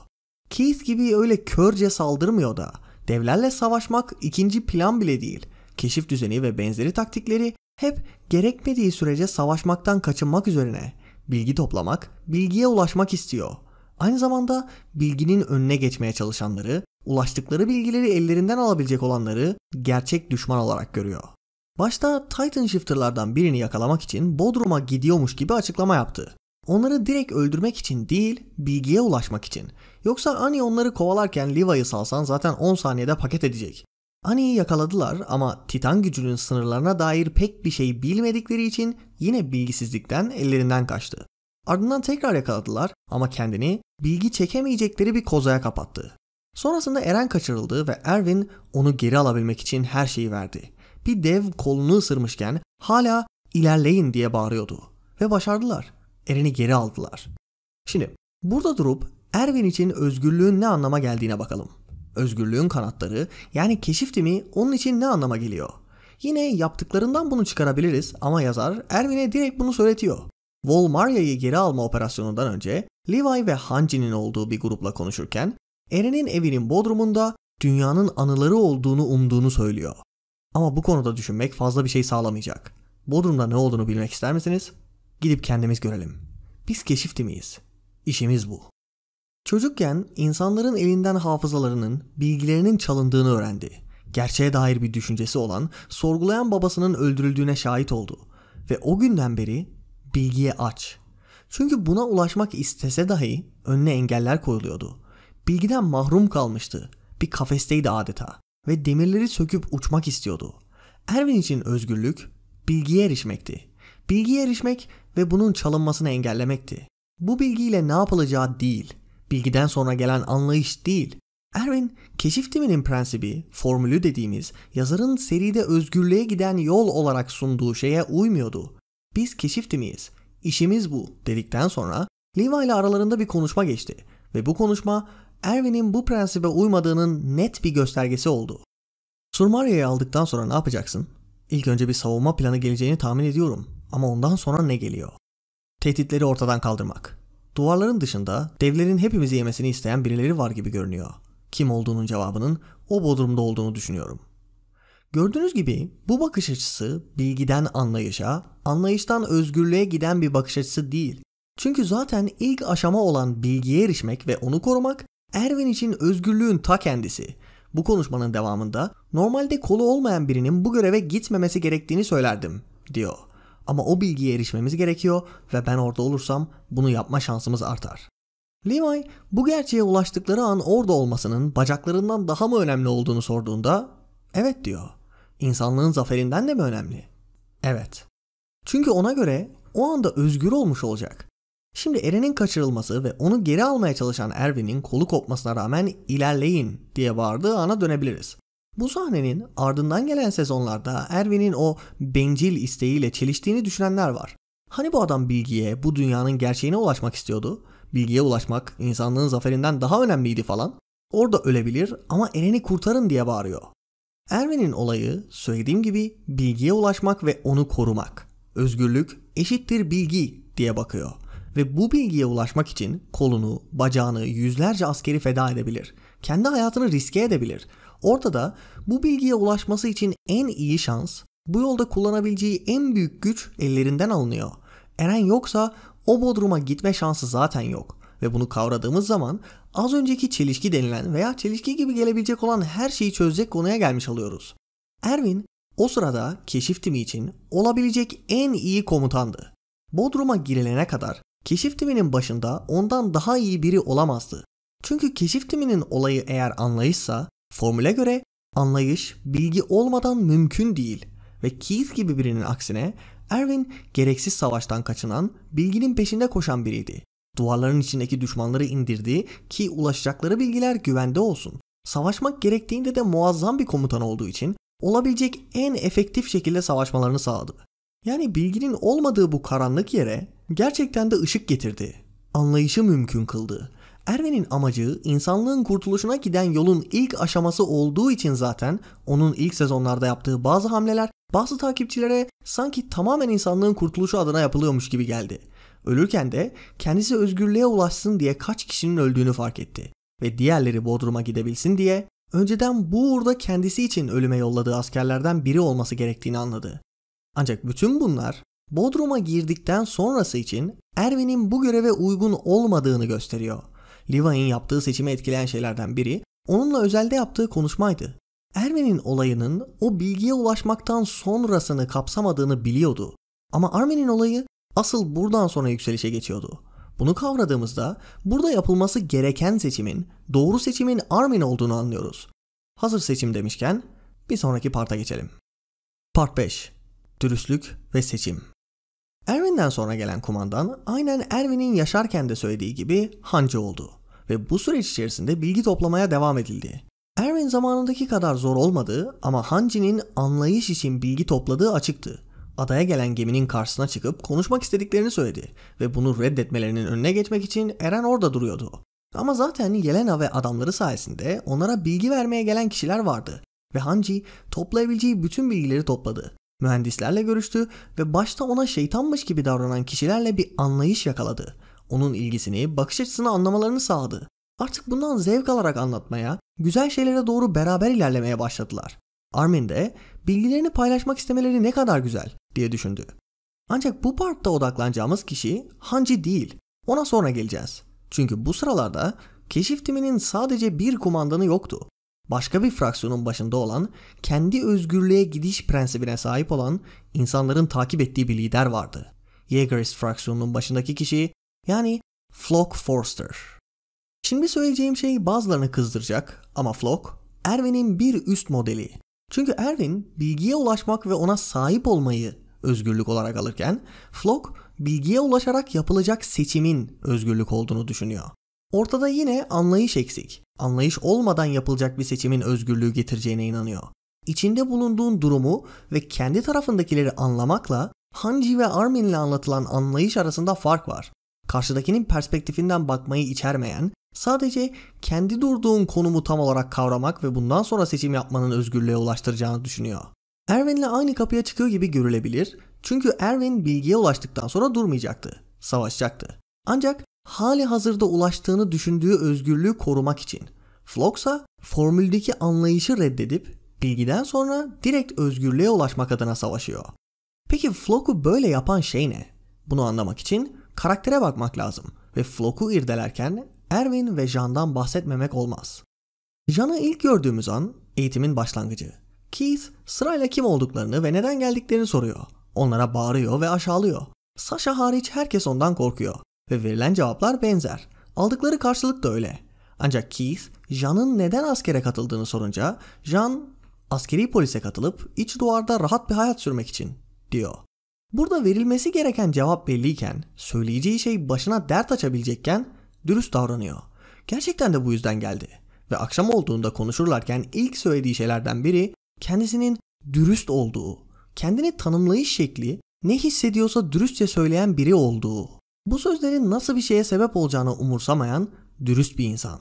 Keith gibi öyle körce saldırmıyor da devlerle savaşmak ikinci plan bile değil. Keşif düzeni ve benzeri taktikleri hep gerekmediği sürece savaşmaktan kaçınmak üzerine bilgi toplamak, bilgiye ulaşmak istiyor. Aynı zamanda bilginin önüne geçmeye çalışanları, ulaştıkları bilgileri ellerinden alabilecek olanları gerçek düşman olarak görüyor. Başta Titan Shifter'lardan birini yakalamak için Bodrum'a gidiyormuş gibi açıklama yaptı. Onları direkt öldürmek için değil, bilgiye ulaşmak için. Yoksa Ani onları kovalarken Levi'yi salsan zaten 10 saniyede paket edecek. Ani'yi yakaladılar ama Titan gücünün sınırlarına dair pek bir şey bilmedikleri için yine bilgisizlikten ellerinden kaçtı. Ardından tekrar yakaladılar ama kendini bilgi çekemeyecekleri bir kozaya kapattı. Sonrasında Eren kaçırıldı ve Erwin onu geri alabilmek için her şeyi verdi bir dev kolunu ısırmışken hala ilerleyin diye bağırıyordu. Ve başardılar. Eren'i geri aldılar. Şimdi burada durup Erwin için özgürlüğün ne anlama geldiğine bakalım. Özgürlüğün kanatları yani keşif mi onun için ne anlama geliyor? Yine yaptıklarından bunu çıkarabiliriz ama yazar Erwin'e direkt bunu söyletiyor. Volmaria'yı geri alma operasyonundan önce Levi ve Hanji'nin olduğu bir grupla konuşurken Eren'in evinin bodrumunda dünyanın anıları olduğunu umduğunu söylüyor. Ama bu konuda düşünmek fazla bir şey sağlamayacak. Bodrum'da ne olduğunu bilmek ister misiniz? Gidip kendimiz görelim. Biz keşif miyiz? İşimiz bu. Çocukken insanların elinden hafızalarının, bilgilerinin çalındığını öğrendi. Gerçeğe dair bir düşüncesi olan, sorgulayan babasının öldürüldüğüne şahit oldu. Ve o günden beri bilgiye aç. Çünkü buna ulaşmak istese dahi önüne engeller koyuluyordu. Bilgiden mahrum kalmıştı. Bir kafesteydi adeta ve demirleri söküp uçmak istiyordu. Erwin için özgürlük bilgiye erişmekti. Bilgiye erişmek ve bunun çalınmasını engellemekti. Bu bilgiyle ne yapılacağı değil, bilgiden sonra gelen anlayış değil. Erwin, keşif timinin prensibi, formülü dediğimiz yazarın seride özgürlüğe giden yol olarak sunduğu şeye uymuyordu. Biz keşif timiyiz, işimiz bu dedikten sonra Levi ile aralarında bir konuşma geçti ve bu konuşma Erwin'in bu prensibe uymadığının net bir göstergesi oldu. Surmaria'yı aldıktan sonra ne yapacaksın? İlk önce bir savunma planı geleceğini tahmin ediyorum ama ondan sonra ne geliyor? Tehditleri ortadan kaldırmak. Duvarların dışında devlerin hepimizi yemesini isteyen birileri var gibi görünüyor. Kim olduğunun cevabının o bodrumda olduğunu düşünüyorum. Gördüğünüz gibi bu bakış açısı bilgiden anlayışa, anlayıştan özgürlüğe giden bir bakış açısı değil. Çünkü zaten ilk aşama olan bilgiye erişmek ve onu korumak Erwin için özgürlüğün ta kendisi. Bu konuşmanın devamında normalde kolu olmayan birinin bu göreve gitmemesi gerektiğini söylerdim diyor. Ama o bilgiye erişmemiz gerekiyor ve ben orada olursam bunu yapma şansımız artar. Levi bu gerçeğe ulaştıkları an orada olmasının bacaklarından daha mı önemli olduğunu sorduğunda evet diyor. İnsanlığın zaferinden de mi önemli? Evet. Çünkü ona göre o anda özgür olmuş olacak Şimdi Eren'in kaçırılması ve onu geri almaya çalışan Erwin'in kolu kopmasına rağmen ilerleyin diye bağırdığı ana dönebiliriz. Bu sahnenin ardından gelen sezonlarda Erwin'in o bencil isteğiyle çeliştiğini düşünenler var. Hani bu adam bilgiye, bu dünyanın gerçeğine ulaşmak istiyordu. Bilgiye ulaşmak insanlığın zaferinden daha önemliydi falan. Orada ölebilir ama Eren'i kurtarın diye bağırıyor. Erwin'in olayı söylediğim gibi bilgiye ulaşmak ve onu korumak. Özgürlük eşittir bilgi diye bakıyor ve bu bilgiye ulaşmak için kolunu, bacağını yüzlerce askeri feda edebilir. Kendi hayatını riske edebilir. Orada da bu bilgiye ulaşması için en iyi şans, bu yolda kullanabileceği en büyük güç ellerinden alınıyor. Eren yoksa o bodruma gitme şansı zaten yok. Ve bunu kavradığımız zaman az önceki çelişki denilen veya çelişki gibi gelebilecek olan her şeyi çözecek konuya gelmiş alıyoruz. Erwin o sırada keşif timi için olabilecek en iyi komutandı. Bodrum'a girilene kadar Keşif timinin başında ondan daha iyi biri olamazdı. Çünkü keşif timinin olayı eğer anlayışsa, formüle göre anlayış bilgi olmadan mümkün değil. Ve Keith gibi birinin aksine Erwin gereksiz savaştan kaçınan, bilginin peşinde koşan biriydi. Duvarların içindeki düşmanları indirdi ki ulaşacakları bilgiler güvende olsun. Savaşmak gerektiğinde de muazzam bir komutan olduğu için olabilecek en efektif şekilde savaşmalarını sağladı. Yani bilginin olmadığı bu karanlık yere gerçekten de ışık getirdi. Anlayışı mümkün kıldı. Erwin'in amacı insanlığın kurtuluşuna giden yolun ilk aşaması olduğu için zaten onun ilk sezonlarda yaptığı bazı hamleler bazı takipçilere sanki tamamen insanlığın kurtuluşu adına yapılıyormuş gibi geldi. Ölürken de kendisi özgürlüğe ulaşsın diye kaç kişinin öldüğünü fark etti ve diğerleri Bodrum'a gidebilsin diye önceden bu uğurda kendisi için ölüme yolladığı askerlerden biri olması gerektiğini anladı. Ancak bütün bunlar Bodrum'a girdikten sonrası için Erwin'in bu göreve uygun olmadığını gösteriyor. Levi'nin yaptığı seçimi etkileyen şeylerden biri onunla özelde yaptığı konuşmaydı. Erwin'in olayının o bilgiye ulaşmaktan sonrasını kapsamadığını biliyordu. Ama Armin'in olayı asıl buradan sonra yükselişe geçiyordu. Bunu kavradığımızda burada yapılması gereken seçimin, doğru seçimin Armin olduğunu anlıyoruz. Hazır seçim demişken bir sonraki parta geçelim. Part 5 dürüstlük ve seçim. Erwin'den sonra gelen kumandan aynen Erwin'in yaşarken de söylediği gibi hancı oldu ve bu süreç içerisinde bilgi toplamaya devam edildi. Erwin zamanındaki kadar zor olmadı ama Hancı'nin anlayış için bilgi topladığı açıktı. Adaya gelen geminin karşısına çıkıp konuşmak istediklerini söyledi ve bunu reddetmelerinin önüne geçmek için Eren orada duruyordu. Ama zaten Yelena ve adamları sayesinde onlara bilgi vermeye gelen kişiler vardı ve Hanji toplayabileceği bütün bilgileri topladı Mühendislerle görüştü ve başta ona şeytanmış gibi davranan kişilerle bir anlayış yakaladı. Onun ilgisini, bakış açısını anlamalarını sağladı. Artık bundan zevk alarak anlatmaya, güzel şeylere doğru beraber ilerlemeye başladılar. Armin de bilgilerini paylaşmak istemeleri ne kadar güzel diye düşündü. Ancak bu partta odaklanacağımız kişi Hanji değil. Ona sonra geleceğiz. Çünkü bu sıralarda keşif timinin sadece bir kumandanı yoktu başka bir fraksiyonun başında olan, kendi özgürlüğe gidiş prensibine sahip olan insanların takip ettiği bir lider vardı. Jaegerist fraksiyonunun başındaki kişi yani Flock Forster. Şimdi söyleyeceğim şey bazılarını kızdıracak ama Flock, Erwin'in bir üst modeli. Çünkü Erwin bilgiye ulaşmak ve ona sahip olmayı özgürlük olarak alırken Flock bilgiye ulaşarak yapılacak seçimin özgürlük olduğunu düşünüyor. Ortada yine anlayış eksik. Anlayış olmadan yapılacak bir seçimin özgürlüğü getireceğine inanıyor. İçinde bulunduğun durumu ve kendi tarafındakileri anlamakla Hanji ve Armin'le anlatılan anlayış arasında fark var. Karşıdakinin perspektifinden bakmayı içermeyen, sadece kendi durduğun konumu tam olarak kavramak ve bundan sonra seçim yapmanın özgürlüğe ulaştıracağını düşünüyor. Erwin'le aynı kapıya çıkıyor gibi görülebilir çünkü Erwin bilgiye ulaştıktan sonra durmayacaktı, savaşacaktı. Ancak hali hazırda ulaştığını düşündüğü özgürlüğü korumak için. Flocksa formüldeki anlayışı reddedip bilgiden sonra direkt özgürlüğe ulaşmak adına savaşıyor. Peki Flock'u böyle yapan şey ne? Bunu anlamak için karaktere bakmak lazım ve Flock'u irdelerken Erwin ve Jan'dan bahsetmemek olmaz. Jan'ı ilk gördüğümüz an eğitimin başlangıcı. Keith sırayla kim olduklarını ve neden geldiklerini soruyor. Onlara bağırıyor ve aşağılıyor. Sasha hariç herkes ondan korkuyor ve verilen cevaplar benzer. Aldıkları karşılık da öyle. Ancak Keith, Jean'ın neden askere katıldığını sorunca Jean askeri polise katılıp iç duvarda rahat bir hayat sürmek için diyor. Burada verilmesi gereken cevap belliyken, söyleyeceği şey başına dert açabilecekken dürüst davranıyor. Gerçekten de bu yüzden geldi. Ve akşam olduğunda konuşurlarken ilk söylediği şeylerden biri kendisinin dürüst olduğu, kendini tanımlayış şekli ne hissediyorsa dürüstçe söyleyen biri olduğu. Bu sözlerin nasıl bir şeye sebep olacağını umursamayan dürüst bir insan.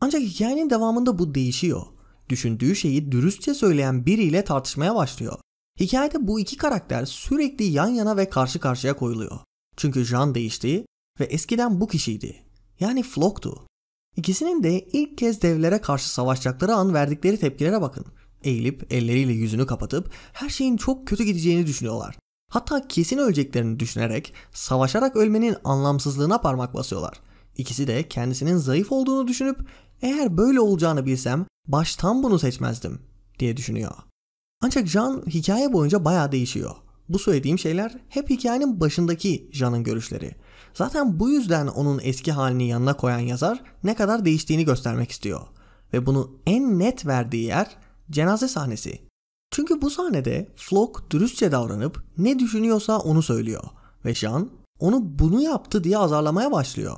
Ancak hikayenin devamında bu değişiyor. Düşündüğü şeyi dürüstçe söyleyen biriyle tartışmaya başlıyor. Hikayede bu iki karakter sürekli yan yana ve karşı karşıya koyuluyor. Çünkü Jean değişti ve eskiden bu kişiydi. Yani Flock'tu. İkisinin de ilk kez devlere karşı savaşacakları an verdikleri tepkilere bakın. Eğilip elleriyle yüzünü kapatıp her şeyin çok kötü gideceğini düşünüyorlar. Hatta kesin öleceklerini düşünerek savaşarak ölmenin anlamsızlığına parmak basıyorlar. İkisi de kendisinin zayıf olduğunu düşünüp eğer böyle olacağını bilsem baştan bunu seçmezdim diye düşünüyor. Ancak Jean hikaye boyunca baya değişiyor. Bu söylediğim şeyler hep hikayenin başındaki Jean'ın görüşleri. Zaten bu yüzden onun eski halini yanına koyan yazar ne kadar değiştiğini göstermek istiyor. Ve bunu en net verdiği yer cenaze sahnesi. Çünkü bu sahnede Flock dürüstçe davranıp ne düşünüyorsa onu söylüyor ve Sean onu bunu yaptı diye azarlamaya başlıyor.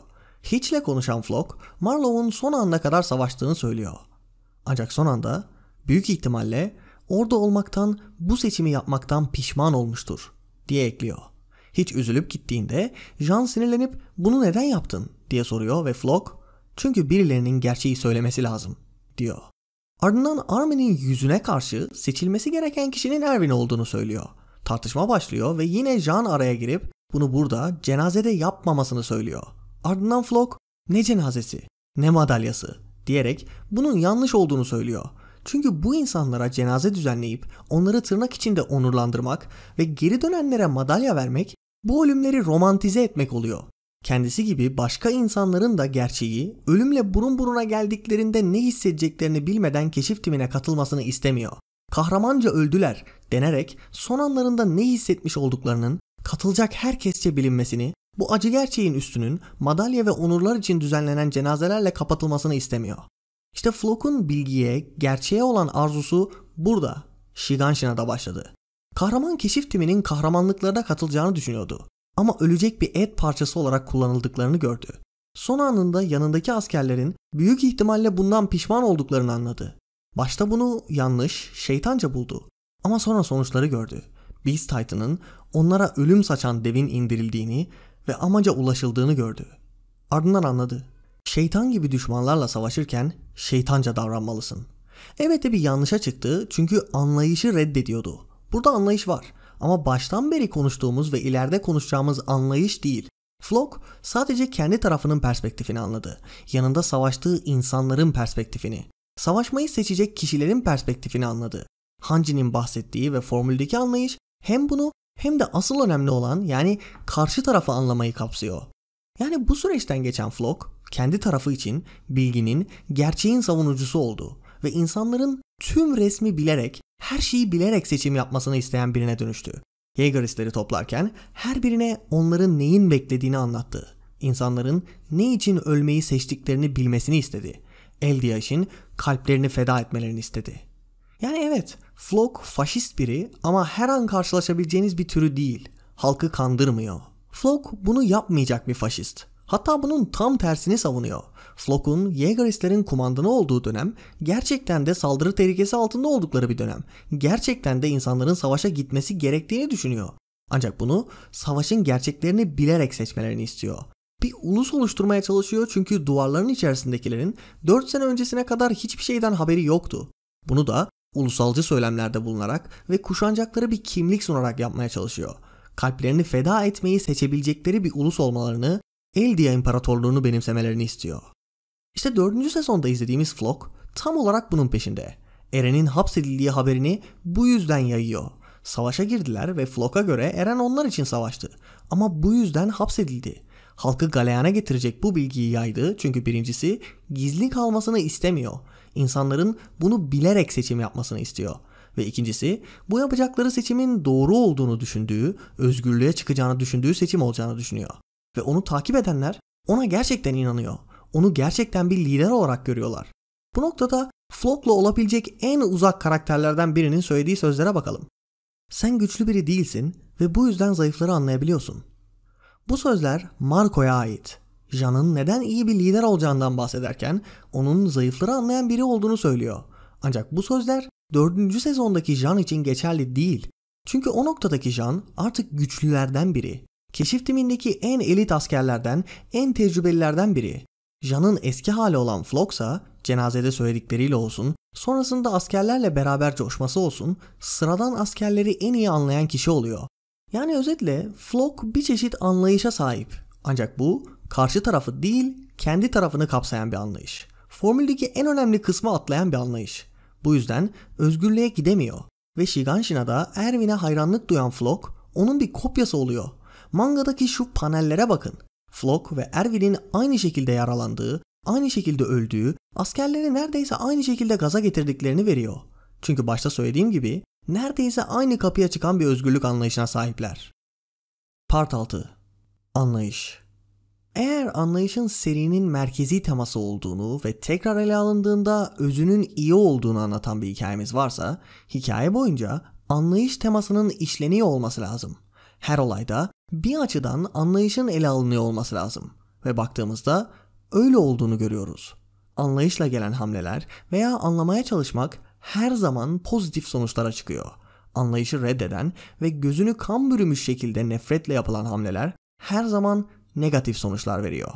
Hitch'le konuşan Flock, Marlow'un son anına kadar savaştığını söylüyor. Ancak son anda büyük ihtimalle orada olmaktan bu seçimi yapmaktan pişman olmuştur diye ekliyor. Hiç üzülüp gittiğinde Jean sinirlenip bunu neden yaptın diye soruyor ve Flock çünkü birilerinin gerçeği söylemesi lazım diyor. Ardından Armin'in yüzüne karşı seçilmesi gereken kişinin Erwin olduğunu söylüyor. Tartışma başlıyor ve yine Jean araya girip bunu burada cenazede yapmamasını söylüyor. Ardından Flock ne cenazesi ne madalyası diyerek bunun yanlış olduğunu söylüyor. Çünkü bu insanlara cenaze düzenleyip onları tırnak içinde onurlandırmak ve geri dönenlere madalya vermek bu ölümleri romantize etmek oluyor. Kendisi gibi başka insanların da gerçeği ölümle burun buruna geldiklerinde ne hissedeceklerini bilmeden keşif timine katılmasını istemiyor. Kahramanca öldüler denerek son anlarında ne hissetmiş olduklarının katılacak herkesçe bilinmesini, bu acı gerçeğin üstünün madalya ve onurlar için düzenlenen cenazelerle kapatılmasını istemiyor. İşte Flokun bilgiye, gerçeğe olan arzusu burada, Shiganshina'da başladı. Kahraman keşif timinin kahramanlıklarına katılacağını düşünüyordu ama ölecek bir et parçası olarak kullanıldıklarını gördü. Son anında yanındaki askerlerin büyük ihtimalle bundan pişman olduklarını anladı. Başta bunu yanlış, şeytanca buldu. Ama sonra sonuçları gördü. Beast Titan'ın onlara ölüm saçan devin indirildiğini ve amaca ulaşıldığını gördü. Ardından anladı. Şeytan gibi düşmanlarla savaşırken şeytanca davranmalısın. Evet bir yanlışa çıktı çünkü anlayışı reddediyordu. Burada anlayış var ama baştan beri konuştuğumuz ve ileride konuşacağımız anlayış değil. Flock sadece kendi tarafının perspektifini anladı. Yanında savaştığı insanların perspektifini. Savaşmayı seçecek kişilerin perspektifini anladı. Hanci'nin bahsettiği ve formüldeki anlayış hem bunu hem de asıl önemli olan yani karşı tarafı anlamayı kapsıyor. Yani bu süreçten geçen Flock kendi tarafı için bilginin gerçeğin savunucusu oldu ve insanların tüm resmi bilerek, her şeyi bilerek seçim yapmasını isteyen birine dönüştü. Jaegeristleri toplarken her birine onların neyin beklediğini anlattı. İnsanların ne için ölmeyi seçtiklerini bilmesini istedi. Eldiaş'in kalplerini feda etmelerini istedi. Yani evet, Flock faşist biri ama her an karşılaşabileceğiniz bir türü değil. Halkı kandırmıyor. Flock bunu yapmayacak bir faşist. Hatta bunun tam tersini savunuyor. Flockun Jaegeristlerin kumandanı olduğu dönem gerçekten de saldırı tehlikesi altında oldukları bir dönem. Gerçekten de insanların savaşa gitmesi gerektiğini düşünüyor. Ancak bunu savaşın gerçeklerini bilerek seçmelerini istiyor. Bir ulus oluşturmaya çalışıyor çünkü duvarların içerisindekilerin 4 sene öncesine kadar hiçbir şeyden haberi yoktu. Bunu da ulusalcı söylemlerde bulunarak ve kuşancakları bir kimlik sunarak yapmaya çalışıyor. Kalplerini feda etmeyi seçebilecekleri bir ulus olmalarını, Eldia İmparatorluğunu benimsemelerini istiyor. İşte dördüncü sezonda izlediğimiz Flock tam olarak bunun peşinde. Eren'in hapsedildiği haberini bu yüzden yayıyor. Savaşa girdiler ve Flock'a göre Eren onlar için savaştı. Ama bu yüzden hapsedildi. Halkı galeyana getirecek bu bilgiyi yaydı çünkü birincisi gizli kalmasını istemiyor. İnsanların bunu bilerek seçim yapmasını istiyor. Ve ikincisi bu yapacakları seçimin doğru olduğunu düşündüğü, özgürlüğe çıkacağını düşündüğü seçim olacağını düşünüyor. Ve onu takip edenler ona gerçekten inanıyor onu gerçekten bir lider olarak görüyorlar. Bu noktada Flock'la olabilecek en uzak karakterlerden birinin söylediği sözlere bakalım. Sen güçlü biri değilsin ve bu yüzden zayıfları anlayabiliyorsun. Bu sözler Marco'ya ait. Jan'ın neden iyi bir lider olacağından bahsederken onun zayıfları anlayan biri olduğunu söylüyor. Ancak bu sözler 4. sezondaki Jan için geçerli değil. Çünkü o noktadaki Jan artık güçlülerden biri. Keşif timindeki en elit askerlerden, en tecrübelilerden biri. Janın eski hali olan Flox'a cenazede söyledikleriyle olsun, sonrasında askerlerle beraber coşması olsun, sıradan askerleri en iyi anlayan kişi oluyor. Yani özetle Flock bir çeşit anlayışa sahip. Ancak bu karşı tarafı değil, kendi tarafını kapsayan bir anlayış. Formüldeki en önemli kısmı atlayan bir anlayış. Bu yüzden özgürlüğe gidemiyor. Ve Shiganshina'da Erwin'e hayranlık duyan Flock onun bir kopyası oluyor. Mangadaki şu panellere bakın. Flock ve Erwin'in aynı şekilde yaralandığı, aynı şekilde öldüğü, askerleri neredeyse aynı şekilde gaza getirdiklerini veriyor. Çünkü başta söylediğim gibi neredeyse aynı kapıya çıkan bir özgürlük anlayışına sahipler. Part 6 Anlayış Eğer anlayışın serinin merkezi teması olduğunu ve tekrar ele alındığında özünün iyi olduğunu anlatan bir hikayemiz varsa, hikaye boyunca anlayış temasının işleniyor olması lazım. Her olayda bir açıdan anlayışın ele alınıyor olması lazım ve baktığımızda öyle olduğunu görüyoruz. Anlayışla gelen hamleler veya anlamaya çalışmak her zaman pozitif sonuçlara çıkıyor. Anlayışı reddeden ve gözünü kan bürümüş şekilde nefretle yapılan hamleler her zaman negatif sonuçlar veriyor.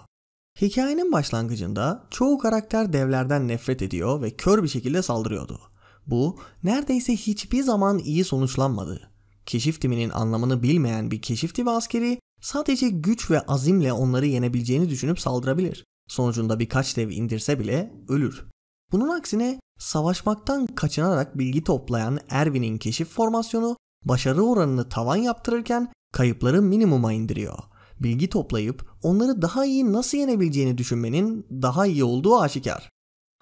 Hikayenin başlangıcında çoğu karakter devlerden nefret ediyor ve kör bir şekilde saldırıyordu. Bu neredeyse hiçbir zaman iyi sonuçlanmadı keşif timinin anlamını bilmeyen bir keşif timi askeri sadece güç ve azimle onları yenebileceğini düşünüp saldırabilir. Sonucunda birkaç dev indirse bile ölür. Bunun aksine savaşmaktan kaçınarak bilgi toplayan Erwin'in keşif formasyonu başarı oranını tavan yaptırırken kayıpları minimuma indiriyor. Bilgi toplayıp onları daha iyi nasıl yenebileceğini düşünmenin daha iyi olduğu aşikar.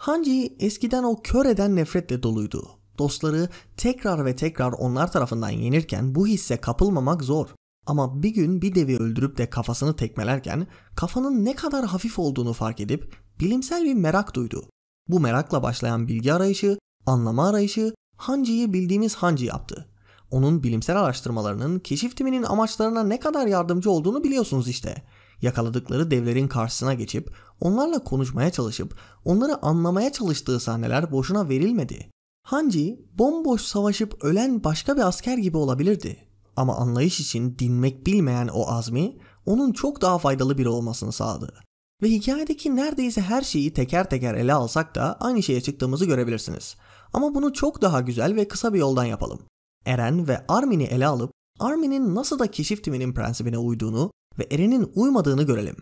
Hanji eskiden o kör eden nefretle doluydu. Dostları tekrar ve tekrar onlar tarafından yenirken bu hisse kapılmamak zor. Ama bir gün bir devi öldürüp de kafasını tekmelerken kafanın ne kadar hafif olduğunu fark edip bilimsel bir merak duydu. Bu merakla başlayan bilgi arayışı, anlama arayışı Hancı'yı bildiğimiz Hancı yaptı. Onun bilimsel araştırmalarının keşif timinin amaçlarına ne kadar yardımcı olduğunu biliyorsunuz işte. Yakaladıkları devlerin karşısına geçip onlarla konuşmaya çalışıp onları anlamaya çalıştığı sahneler boşuna verilmedi. Hanji bomboş savaşıp ölen başka bir asker gibi olabilirdi. Ama anlayış için dinmek bilmeyen o azmi onun çok daha faydalı biri olmasını sağladı. Ve hikayedeki neredeyse her şeyi teker teker ele alsak da aynı şeye çıktığımızı görebilirsiniz. Ama bunu çok daha güzel ve kısa bir yoldan yapalım. Eren ve Armin'i ele alıp Armin'in nasıl da keşif timinin prensibine uyduğunu ve Eren'in uymadığını görelim.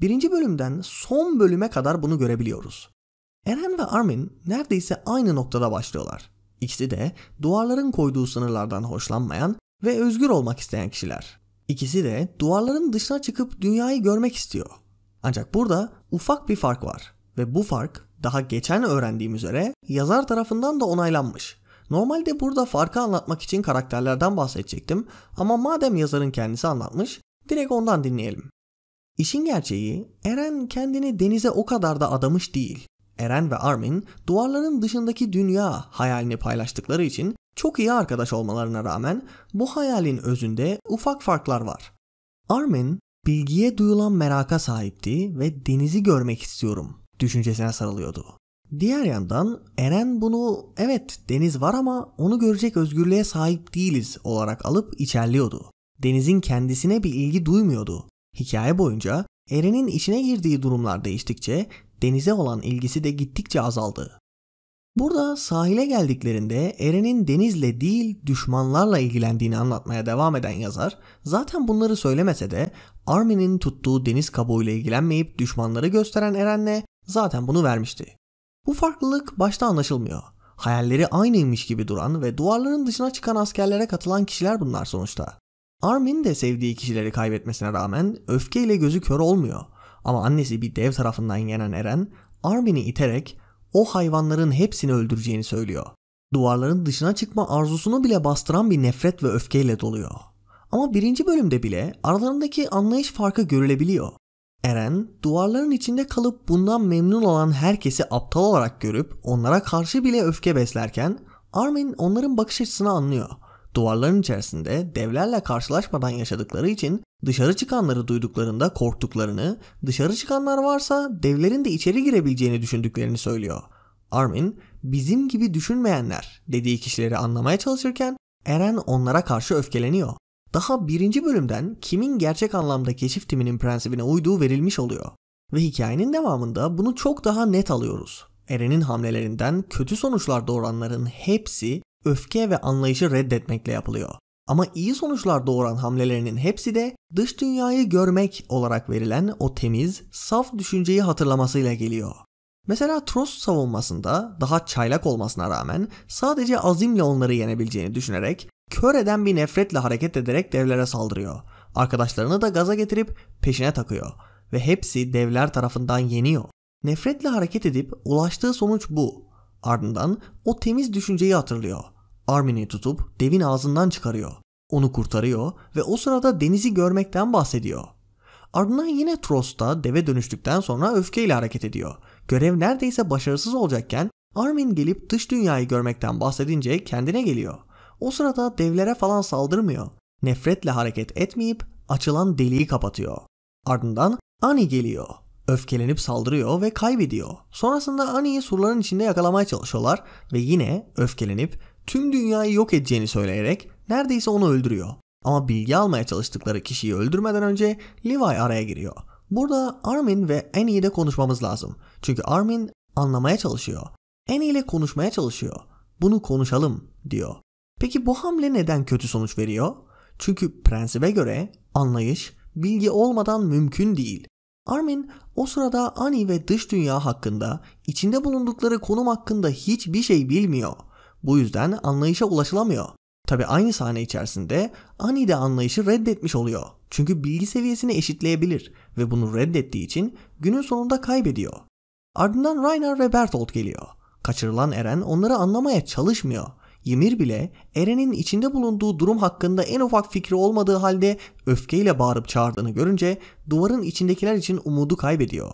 Birinci bölümden son bölüme kadar bunu görebiliyoruz. Eren ve Armin neredeyse aynı noktada başlıyorlar. İkisi de duvarların koyduğu sınırlardan hoşlanmayan ve özgür olmak isteyen kişiler. İkisi de duvarların dışına çıkıp dünyayı görmek istiyor. Ancak burada ufak bir fark var ve bu fark daha geçen öğrendiğim üzere yazar tarafından da onaylanmış. Normalde burada farkı anlatmak için karakterlerden bahsedecektim ama madem yazarın kendisi anlatmış direkt ondan dinleyelim. İşin gerçeği Eren kendini denize o kadar da adamış değil. Eren ve Armin duvarların dışındaki dünya hayalini paylaştıkları için çok iyi arkadaş olmalarına rağmen bu hayalin özünde ufak farklar var. Armin bilgiye duyulan meraka sahipti ve denizi görmek istiyorum düşüncesine sarılıyordu. Diğer yandan Eren bunu evet deniz var ama onu görecek özgürlüğe sahip değiliz olarak alıp içerliyordu. Denizin kendisine bir ilgi duymuyordu. Hikaye boyunca Eren'in içine girdiği durumlar değiştikçe denize olan ilgisi de gittikçe azaldı. Burada sahile geldiklerinde Eren'in denizle değil düşmanlarla ilgilendiğini anlatmaya devam eden yazar zaten bunları söylemese de Armin'in tuttuğu deniz kabuğuyla ilgilenmeyip düşmanları gösteren Eren'le zaten bunu vermişti. Bu farklılık başta anlaşılmıyor. Hayalleri aynıymış gibi duran ve duvarların dışına çıkan askerlere katılan kişiler bunlar sonuçta. Armin de sevdiği kişileri kaybetmesine rağmen öfkeyle gözü kör olmuyor ama annesi bir dev tarafından yenen Eren, Armin'i iterek o hayvanların hepsini öldüreceğini söylüyor. Duvarların dışına çıkma arzusunu bile bastıran bir nefret ve öfkeyle doluyor. Ama birinci bölümde bile aralarındaki anlayış farkı görülebiliyor. Eren, duvarların içinde kalıp bundan memnun olan herkesi aptal olarak görüp onlara karşı bile öfke beslerken Armin onların bakış açısını anlıyor duvarların içerisinde devlerle karşılaşmadan yaşadıkları için dışarı çıkanları duyduklarında korktuklarını, dışarı çıkanlar varsa devlerin de içeri girebileceğini düşündüklerini söylüyor. Armin, bizim gibi düşünmeyenler dediği kişileri anlamaya çalışırken Eren onlara karşı öfkeleniyor. Daha birinci bölümden kimin gerçek anlamda keşif timinin prensibine uyduğu verilmiş oluyor. Ve hikayenin devamında bunu çok daha net alıyoruz. Eren'in hamlelerinden kötü sonuçlar doğuranların hepsi öfke ve anlayışı reddetmekle yapılıyor. Ama iyi sonuçlar doğuran hamlelerinin hepsi de dış dünyayı görmek olarak verilen o temiz, saf düşünceyi hatırlamasıyla geliyor. Mesela Trost savunmasında daha çaylak olmasına rağmen sadece azimle onları yenebileceğini düşünerek kör eden bir nefretle hareket ederek devlere saldırıyor. Arkadaşlarını da gaza getirip peşine takıyor ve hepsi devler tarafından yeniyor. Nefretle hareket edip ulaştığı sonuç bu. Ardından o temiz düşünceyi hatırlıyor. Armin'i tutup devin ağzından çıkarıyor. Onu kurtarıyor ve o sırada denizi görmekten bahsediyor. Ardından yine Trost'a deve dönüştükten sonra öfkeyle hareket ediyor. Görev neredeyse başarısız olacakken Armin gelip dış dünyayı görmekten bahsedince kendine geliyor. O sırada devlere falan saldırmıyor. Nefretle hareket etmeyip açılan deliği kapatıyor. Ardından ani geliyor öfkelenip saldırıyor ve kaybediyor. Sonrasında Annie'yi surların içinde yakalamaya çalışıyorlar ve yine öfkelenip tüm dünyayı yok edeceğini söyleyerek neredeyse onu öldürüyor. Ama bilgi almaya çalıştıkları kişiyi öldürmeden önce Levi araya giriyor. Burada Armin ve Annie'yi de konuşmamız lazım. Çünkü Armin anlamaya çalışıyor. Annie ile konuşmaya çalışıyor. Bunu konuşalım diyor. Peki bu hamle neden kötü sonuç veriyor? Çünkü prensibe göre anlayış bilgi olmadan mümkün değil. Armin o sırada Ani ve dış dünya hakkında, içinde bulundukları konum hakkında hiçbir şey bilmiyor. Bu yüzden anlayışa ulaşılamıyor. Tabi aynı sahne içerisinde Ani de anlayışı reddetmiş oluyor. Çünkü bilgi seviyesini eşitleyebilir ve bunu reddettiği için günün sonunda kaybediyor. Ardından Reiner ve Bertolt geliyor. Kaçırılan Eren onları anlamaya çalışmıyor Ymir bile Eren'in içinde bulunduğu durum hakkında en ufak fikri olmadığı halde öfkeyle bağırıp çağırdığını görünce duvarın içindekiler için umudu kaybediyor.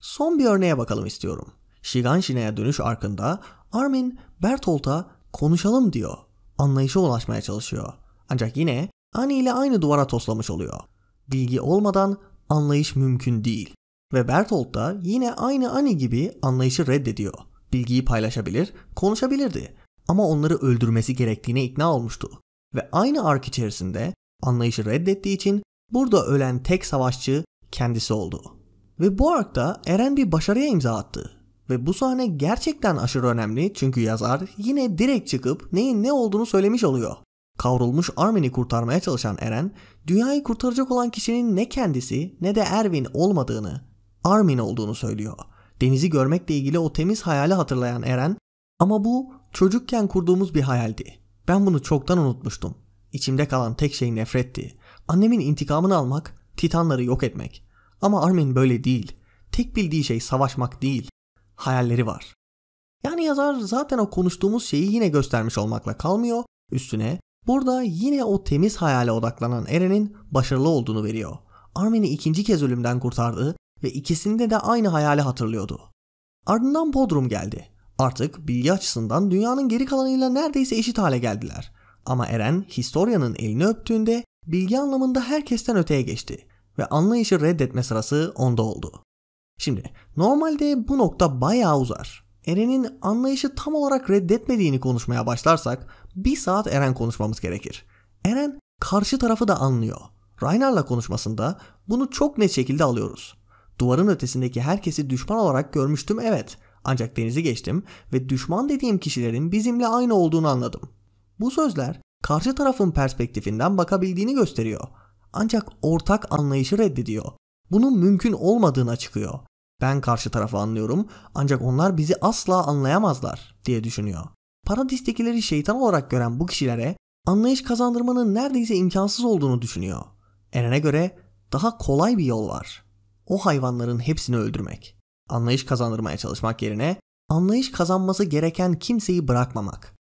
Son bir örneğe bakalım istiyorum. Shiganshina'ya dönüş arkında Armin Bertolt'a konuşalım diyor. Anlayışa ulaşmaya çalışıyor. Ancak yine Ani ile aynı duvara toslamış oluyor. Bilgi olmadan anlayış mümkün değil. Ve Bertolt da yine aynı Ani gibi anlayışı reddediyor. Bilgiyi paylaşabilir, konuşabilirdi ama onları öldürmesi gerektiğine ikna olmuştu. Ve aynı ark içerisinde anlayışı reddettiği için burada ölen tek savaşçı kendisi oldu. Ve bu arkta Eren bir başarıya imza attı. Ve bu sahne gerçekten aşırı önemli çünkü yazar yine direkt çıkıp neyin ne olduğunu söylemiş oluyor. Kavrulmuş Armin'i kurtarmaya çalışan Eren, dünyayı kurtaracak olan kişinin ne kendisi ne de Erwin olmadığını, Armin olduğunu söylüyor. Denizi görmekle ilgili o temiz hayali hatırlayan Eren, ama bu Çocukken kurduğumuz bir hayaldi. Ben bunu çoktan unutmuştum. İçimde kalan tek şey nefretti. Annemin intikamını almak, titanları yok etmek. Ama Armin böyle değil. Tek bildiği şey savaşmak değil. Hayalleri var. Yani yazar zaten o konuştuğumuz şeyi yine göstermiş olmakla kalmıyor. Üstüne burada yine o temiz hayale odaklanan Eren'in başarılı olduğunu veriyor. Armin'i ikinci kez ölümden kurtardı ve ikisinde de aynı hayali hatırlıyordu. Ardından Bodrum geldi. Artık bilgi açısından dünyanın geri kalanıyla neredeyse eşit hale geldiler. Ama Eren Historia'nın elini öptüğünde bilgi anlamında herkesten öteye geçti ve anlayışı reddetme sırası onda oldu. Şimdi normalde bu nokta bayağı uzar. Eren'in anlayışı tam olarak reddetmediğini konuşmaya başlarsak bir saat Eren konuşmamız gerekir. Eren karşı tarafı da anlıyor. Reinhardt'la konuşmasında bunu çok net şekilde alıyoruz. Duvarın ötesindeki herkesi düşman olarak görmüştüm evet ancak denizi geçtim ve düşman dediğim kişilerin bizimle aynı olduğunu anladım. Bu sözler karşı tarafın perspektifinden bakabildiğini gösteriyor. Ancak ortak anlayışı reddediyor. Bunun mümkün olmadığına çıkıyor. Ben karşı tarafı anlıyorum ancak onlar bizi asla anlayamazlar diye düşünüyor. Paradistekileri şeytan olarak gören bu kişilere anlayış kazandırmanın neredeyse imkansız olduğunu düşünüyor. Eren'e göre daha kolay bir yol var. O hayvanların hepsini öldürmek anlayış kazandırmaya çalışmak yerine anlayış kazanması gereken kimseyi bırakmamak.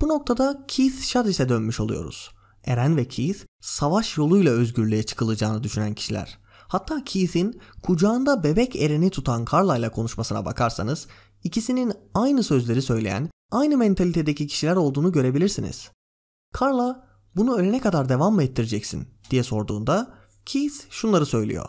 Bu noktada Keith Shadis'e dönmüş oluyoruz. Eren ve Keith savaş yoluyla özgürlüğe çıkılacağını düşünen kişiler. Hatta Keith'in kucağında bebek Eren'i tutan Carla ile konuşmasına bakarsanız ikisinin aynı sözleri söyleyen, aynı mentalitedeki kişiler olduğunu görebilirsiniz. Carla bunu ölene kadar devam mı ettireceksin diye sorduğunda Keith şunları söylüyor.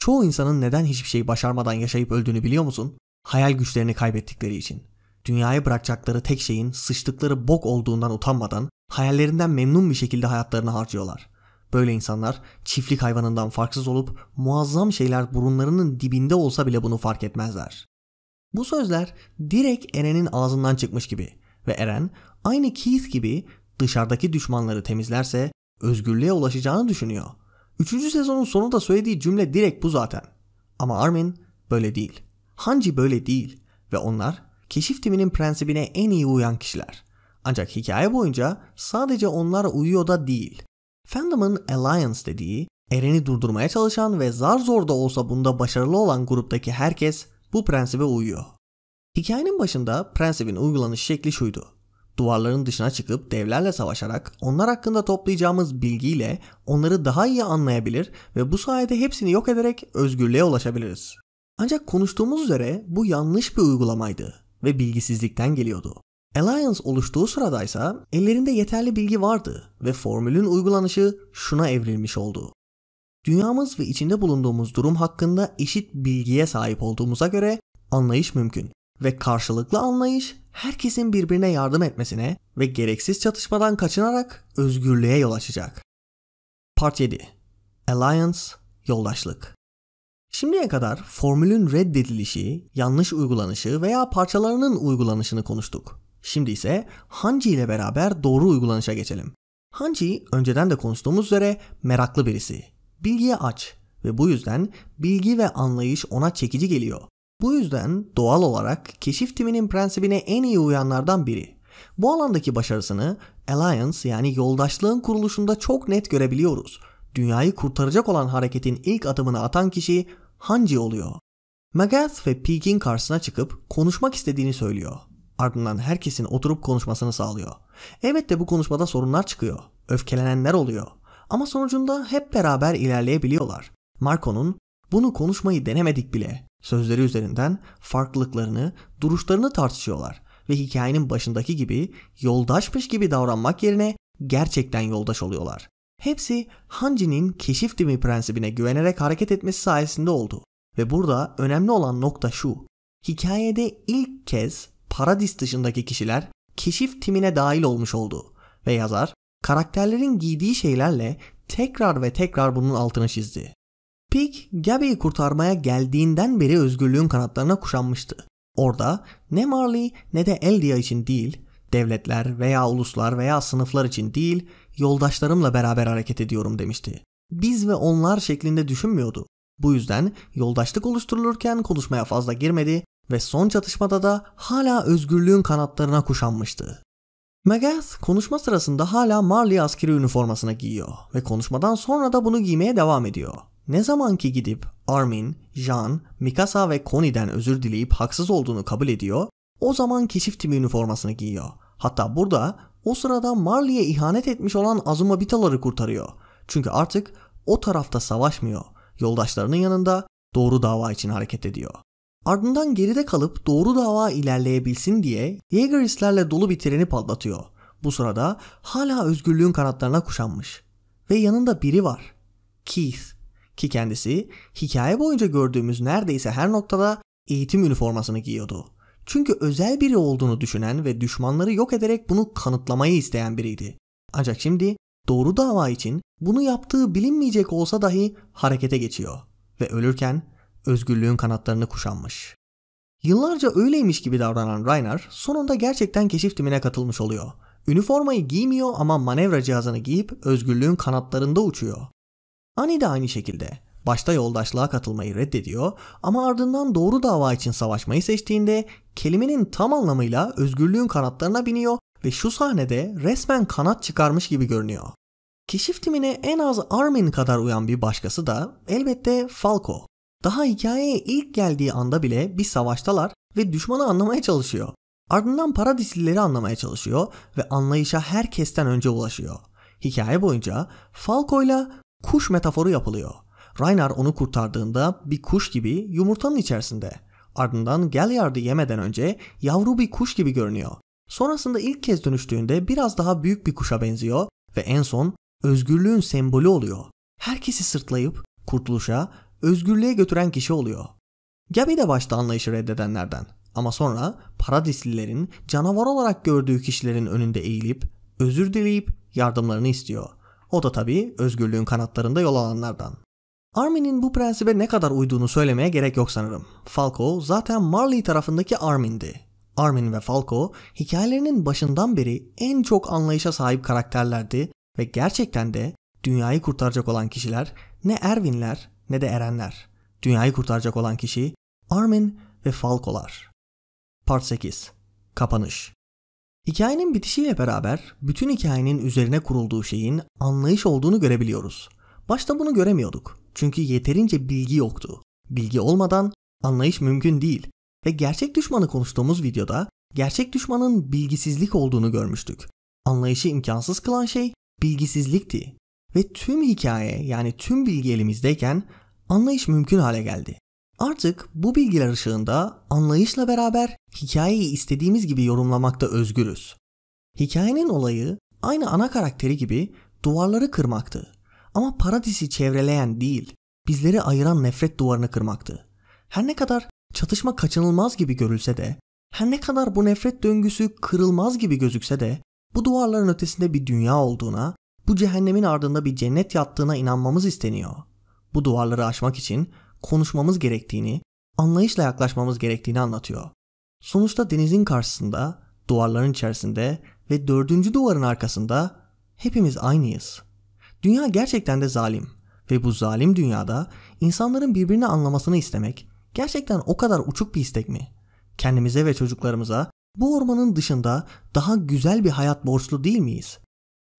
Çoğu insanın neden hiçbir şey başarmadan yaşayıp öldüğünü biliyor musun? Hayal güçlerini kaybettikleri için. dünyayı bırakacakları tek şeyin sıçtıkları bok olduğundan utanmadan hayallerinden memnun bir şekilde hayatlarını harcıyorlar. Böyle insanlar çiftlik hayvanından farksız olup muazzam şeyler burunlarının dibinde olsa bile bunu fark etmezler. Bu sözler direkt Eren'in ağzından çıkmış gibi ve Eren aynı Keith gibi dışarıdaki düşmanları temizlerse özgürlüğe ulaşacağını düşünüyor. Üçüncü sezonun sonunda söylediği cümle direkt bu zaten. Ama Armin böyle değil. Hanji böyle değil ve onlar keşif timinin prensibine en iyi uyan kişiler. Ancak hikaye boyunca sadece onlar uyuyor da değil. Fandom'ın Alliance dediği, Eren'i durdurmaya çalışan ve zar zor da olsa bunda başarılı olan gruptaki herkes bu prensibe uyuyor. Hikayenin başında prensibin uygulanış şekli şuydu duvarların dışına çıkıp devlerle savaşarak onlar hakkında toplayacağımız bilgiyle onları daha iyi anlayabilir ve bu sayede hepsini yok ederek özgürlüğe ulaşabiliriz. Ancak konuştuğumuz üzere bu yanlış bir uygulamaydı ve bilgisizlikten geliyordu. Alliance oluştuğu sıradaysa ellerinde yeterli bilgi vardı ve formülün uygulanışı şuna evrilmiş oldu. Dünyamız ve içinde bulunduğumuz durum hakkında eşit bilgiye sahip olduğumuza göre anlayış mümkün ve karşılıklı anlayış herkesin birbirine yardım etmesine ve gereksiz çatışmadan kaçınarak özgürlüğe yol açacak. Part 7 Alliance Yoldaşlık Şimdiye kadar formülün reddedilişi, yanlış uygulanışı veya parçalarının uygulanışını konuştuk. Şimdi ise Hanji ile beraber doğru uygulanışa geçelim. Hanji önceden de konuştuğumuz üzere meraklı birisi. Bilgiye aç ve bu yüzden bilgi ve anlayış ona çekici geliyor bu yüzden doğal olarak keşif timinin prensibine en iyi uyanlardan biri. Bu alandaki başarısını Alliance yani yoldaşlığın kuruluşunda çok net görebiliyoruz. Dünyayı kurtaracak olan hareketin ilk adımını atan kişi Hanji oluyor. Magath ve Peek'in karşısına çıkıp konuşmak istediğini söylüyor. Ardından herkesin oturup konuşmasını sağlıyor. Evet de bu konuşmada sorunlar çıkıyor. Öfkelenenler oluyor. Ama sonucunda hep beraber ilerleyebiliyorlar. Marco'nun bunu konuşmayı denemedik bile. Sözleri üzerinden farklılıklarını, duruşlarını tartışıyorlar ve hikayenin başındaki gibi yoldaşmış gibi davranmak yerine gerçekten yoldaş oluyorlar. Hepsi Hanji'nin keşif dimi prensibine güvenerek hareket etmesi sayesinde oldu. Ve burada önemli olan nokta şu. Hikayede ilk kez Paradis dışındaki kişiler keşif timine dahil olmuş oldu. Ve yazar karakterlerin giydiği şeylerle tekrar ve tekrar bunun altını çizdi. Pig, Gabby'yi kurtarmaya geldiğinden beri özgürlüğün kanatlarına kuşanmıştı. Orada ne Marley ne de Eldia için değil, devletler veya uluslar veya sınıflar için değil, yoldaşlarımla beraber hareket ediyorum demişti. Biz ve onlar şeklinde düşünmüyordu. Bu yüzden yoldaşlık oluşturulurken konuşmaya fazla girmedi ve son çatışmada da hala özgürlüğün kanatlarına kuşanmıştı. Magath konuşma sırasında hala Marley askeri üniformasını giyiyor ve konuşmadan sonra da bunu giymeye devam ediyor. Ne zaman ki gidip Armin, Jean, Mikasa ve Connie'den özür dileyip haksız olduğunu kabul ediyor, o zaman keşif timi üniformasını giyiyor. Hatta burada o sırada Marley'e ihanet etmiş olan Azuma Bitaları kurtarıyor. Çünkü artık o tarafta savaşmıyor. Yoldaşlarının yanında doğru dava için hareket ediyor. Ardından geride kalıp doğru dava ilerleyebilsin diye Jägeristlerle dolu bir treni patlatıyor. Bu sırada hala özgürlüğün kanatlarına kuşanmış. Ve yanında biri var. Keith ki kendisi hikaye boyunca gördüğümüz neredeyse her noktada eğitim üniformasını giyiyordu. Çünkü özel biri olduğunu düşünen ve düşmanları yok ederek bunu kanıtlamayı isteyen biriydi. Ancak şimdi doğru dava için bunu yaptığı bilinmeyecek olsa dahi harekete geçiyor ve ölürken özgürlüğün kanatlarını kuşanmış. Yıllarca öyleymiş gibi davranan Reiner sonunda gerçekten keşif timine katılmış oluyor. Üniformayı giymiyor ama manevra cihazını giyip özgürlüğün kanatlarında uçuyor. Ani de aynı şekilde başta yoldaşlığa katılmayı reddediyor ama ardından doğru dava için savaşmayı seçtiğinde kelimenin tam anlamıyla özgürlüğün kanatlarına biniyor ve şu sahnede resmen kanat çıkarmış gibi görünüyor. Keşif timine en az Armin kadar uyan bir başkası da elbette Falco. Daha hikayeye ilk geldiği anda bile bir savaştalar ve düşmanı anlamaya çalışıyor. Ardından paradisilleri anlamaya çalışıyor ve anlayışa herkesten önce ulaşıyor. Hikaye boyunca Falco ile kuş metaforu yapılıyor. Reinhard onu kurtardığında bir kuş gibi yumurtanın içerisinde. Ardından Galliard'ı yemeden önce yavru bir kuş gibi görünüyor. Sonrasında ilk kez dönüştüğünde biraz daha büyük bir kuşa benziyor ve en son özgürlüğün sembolü oluyor. Herkesi sırtlayıp kurtuluşa, özgürlüğe götüren kişi oluyor. Gabi de başta anlayışı reddedenlerden ama sonra paradislilerin canavar olarak gördüğü kişilerin önünde eğilip, özür dileyip yardımlarını istiyor. O da tabii özgürlüğün kanatlarında yol alanlardan. Armin'in bu prensibe ne kadar uyduğunu söylemeye gerek yok sanırım. Falco zaten Marley tarafındaki Armin'di. Armin ve Falco hikayelerinin başından beri en çok anlayışa sahip karakterlerdi ve gerçekten de dünyayı kurtaracak olan kişiler ne Erwin'ler ne de Eren'ler. Dünyayı kurtaracak olan kişi Armin ve Falco'lar. Part 8 Kapanış Hikayenin bitişiyle beraber bütün hikayenin üzerine kurulduğu şeyin anlayış olduğunu görebiliyoruz. Başta bunu göremiyorduk. Çünkü yeterince bilgi yoktu. Bilgi olmadan anlayış mümkün değil. Ve gerçek düşmanı konuştuğumuz videoda gerçek düşmanın bilgisizlik olduğunu görmüştük. Anlayışı imkansız kılan şey bilgisizlikti. Ve tüm hikaye yani tüm bilgi elimizdeyken anlayış mümkün hale geldi. Artık bu bilgiler ışığında anlayışla beraber hikayeyi istediğimiz gibi yorumlamakta özgürüz. Hikayenin olayı aynı ana karakteri gibi duvarları kırmaktı. Ama paradisi çevreleyen değil, bizleri ayıran nefret duvarını kırmaktı. Her ne kadar çatışma kaçınılmaz gibi görülse de, her ne kadar bu nefret döngüsü kırılmaz gibi gözükse de, bu duvarların ötesinde bir dünya olduğuna, bu cehennemin ardında bir cennet yattığına inanmamız isteniyor. Bu duvarları aşmak için konuşmamız gerektiğini, anlayışla yaklaşmamız gerektiğini anlatıyor. Sonuçta denizin karşısında, duvarların içerisinde ve dördüncü duvarın arkasında hepimiz aynıyız. Dünya gerçekten de zalim ve bu zalim dünyada insanların birbirini anlamasını istemek gerçekten o kadar uçuk bir istek mi? Kendimize ve çocuklarımıza bu ormanın dışında daha güzel bir hayat borçlu değil miyiz?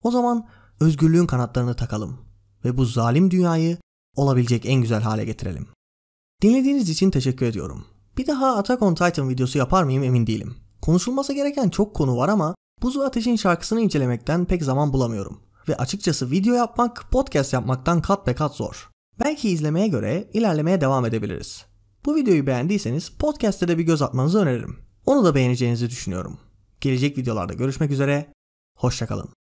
O zaman özgürlüğün kanatlarını takalım ve bu zalim dünyayı olabilecek en güzel hale getirelim. Dinlediğiniz için teşekkür ediyorum. Bir daha Attack on Titan videosu yapar mıyım emin değilim. Konuşulması gereken çok konu var ama Buzlu Ateş'in şarkısını incelemekten pek zaman bulamıyorum. Ve açıkçası video yapmak, podcast yapmaktan kat be kat zor. Belki izlemeye göre ilerlemeye devam edebiliriz. Bu videoyu beğendiyseniz podcast'te de bir göz atmanızı öneririm. Onu da beğeneceğinizi düşünüyorum. Gelecek videolarda görüşmek üzere, hoşçakalın.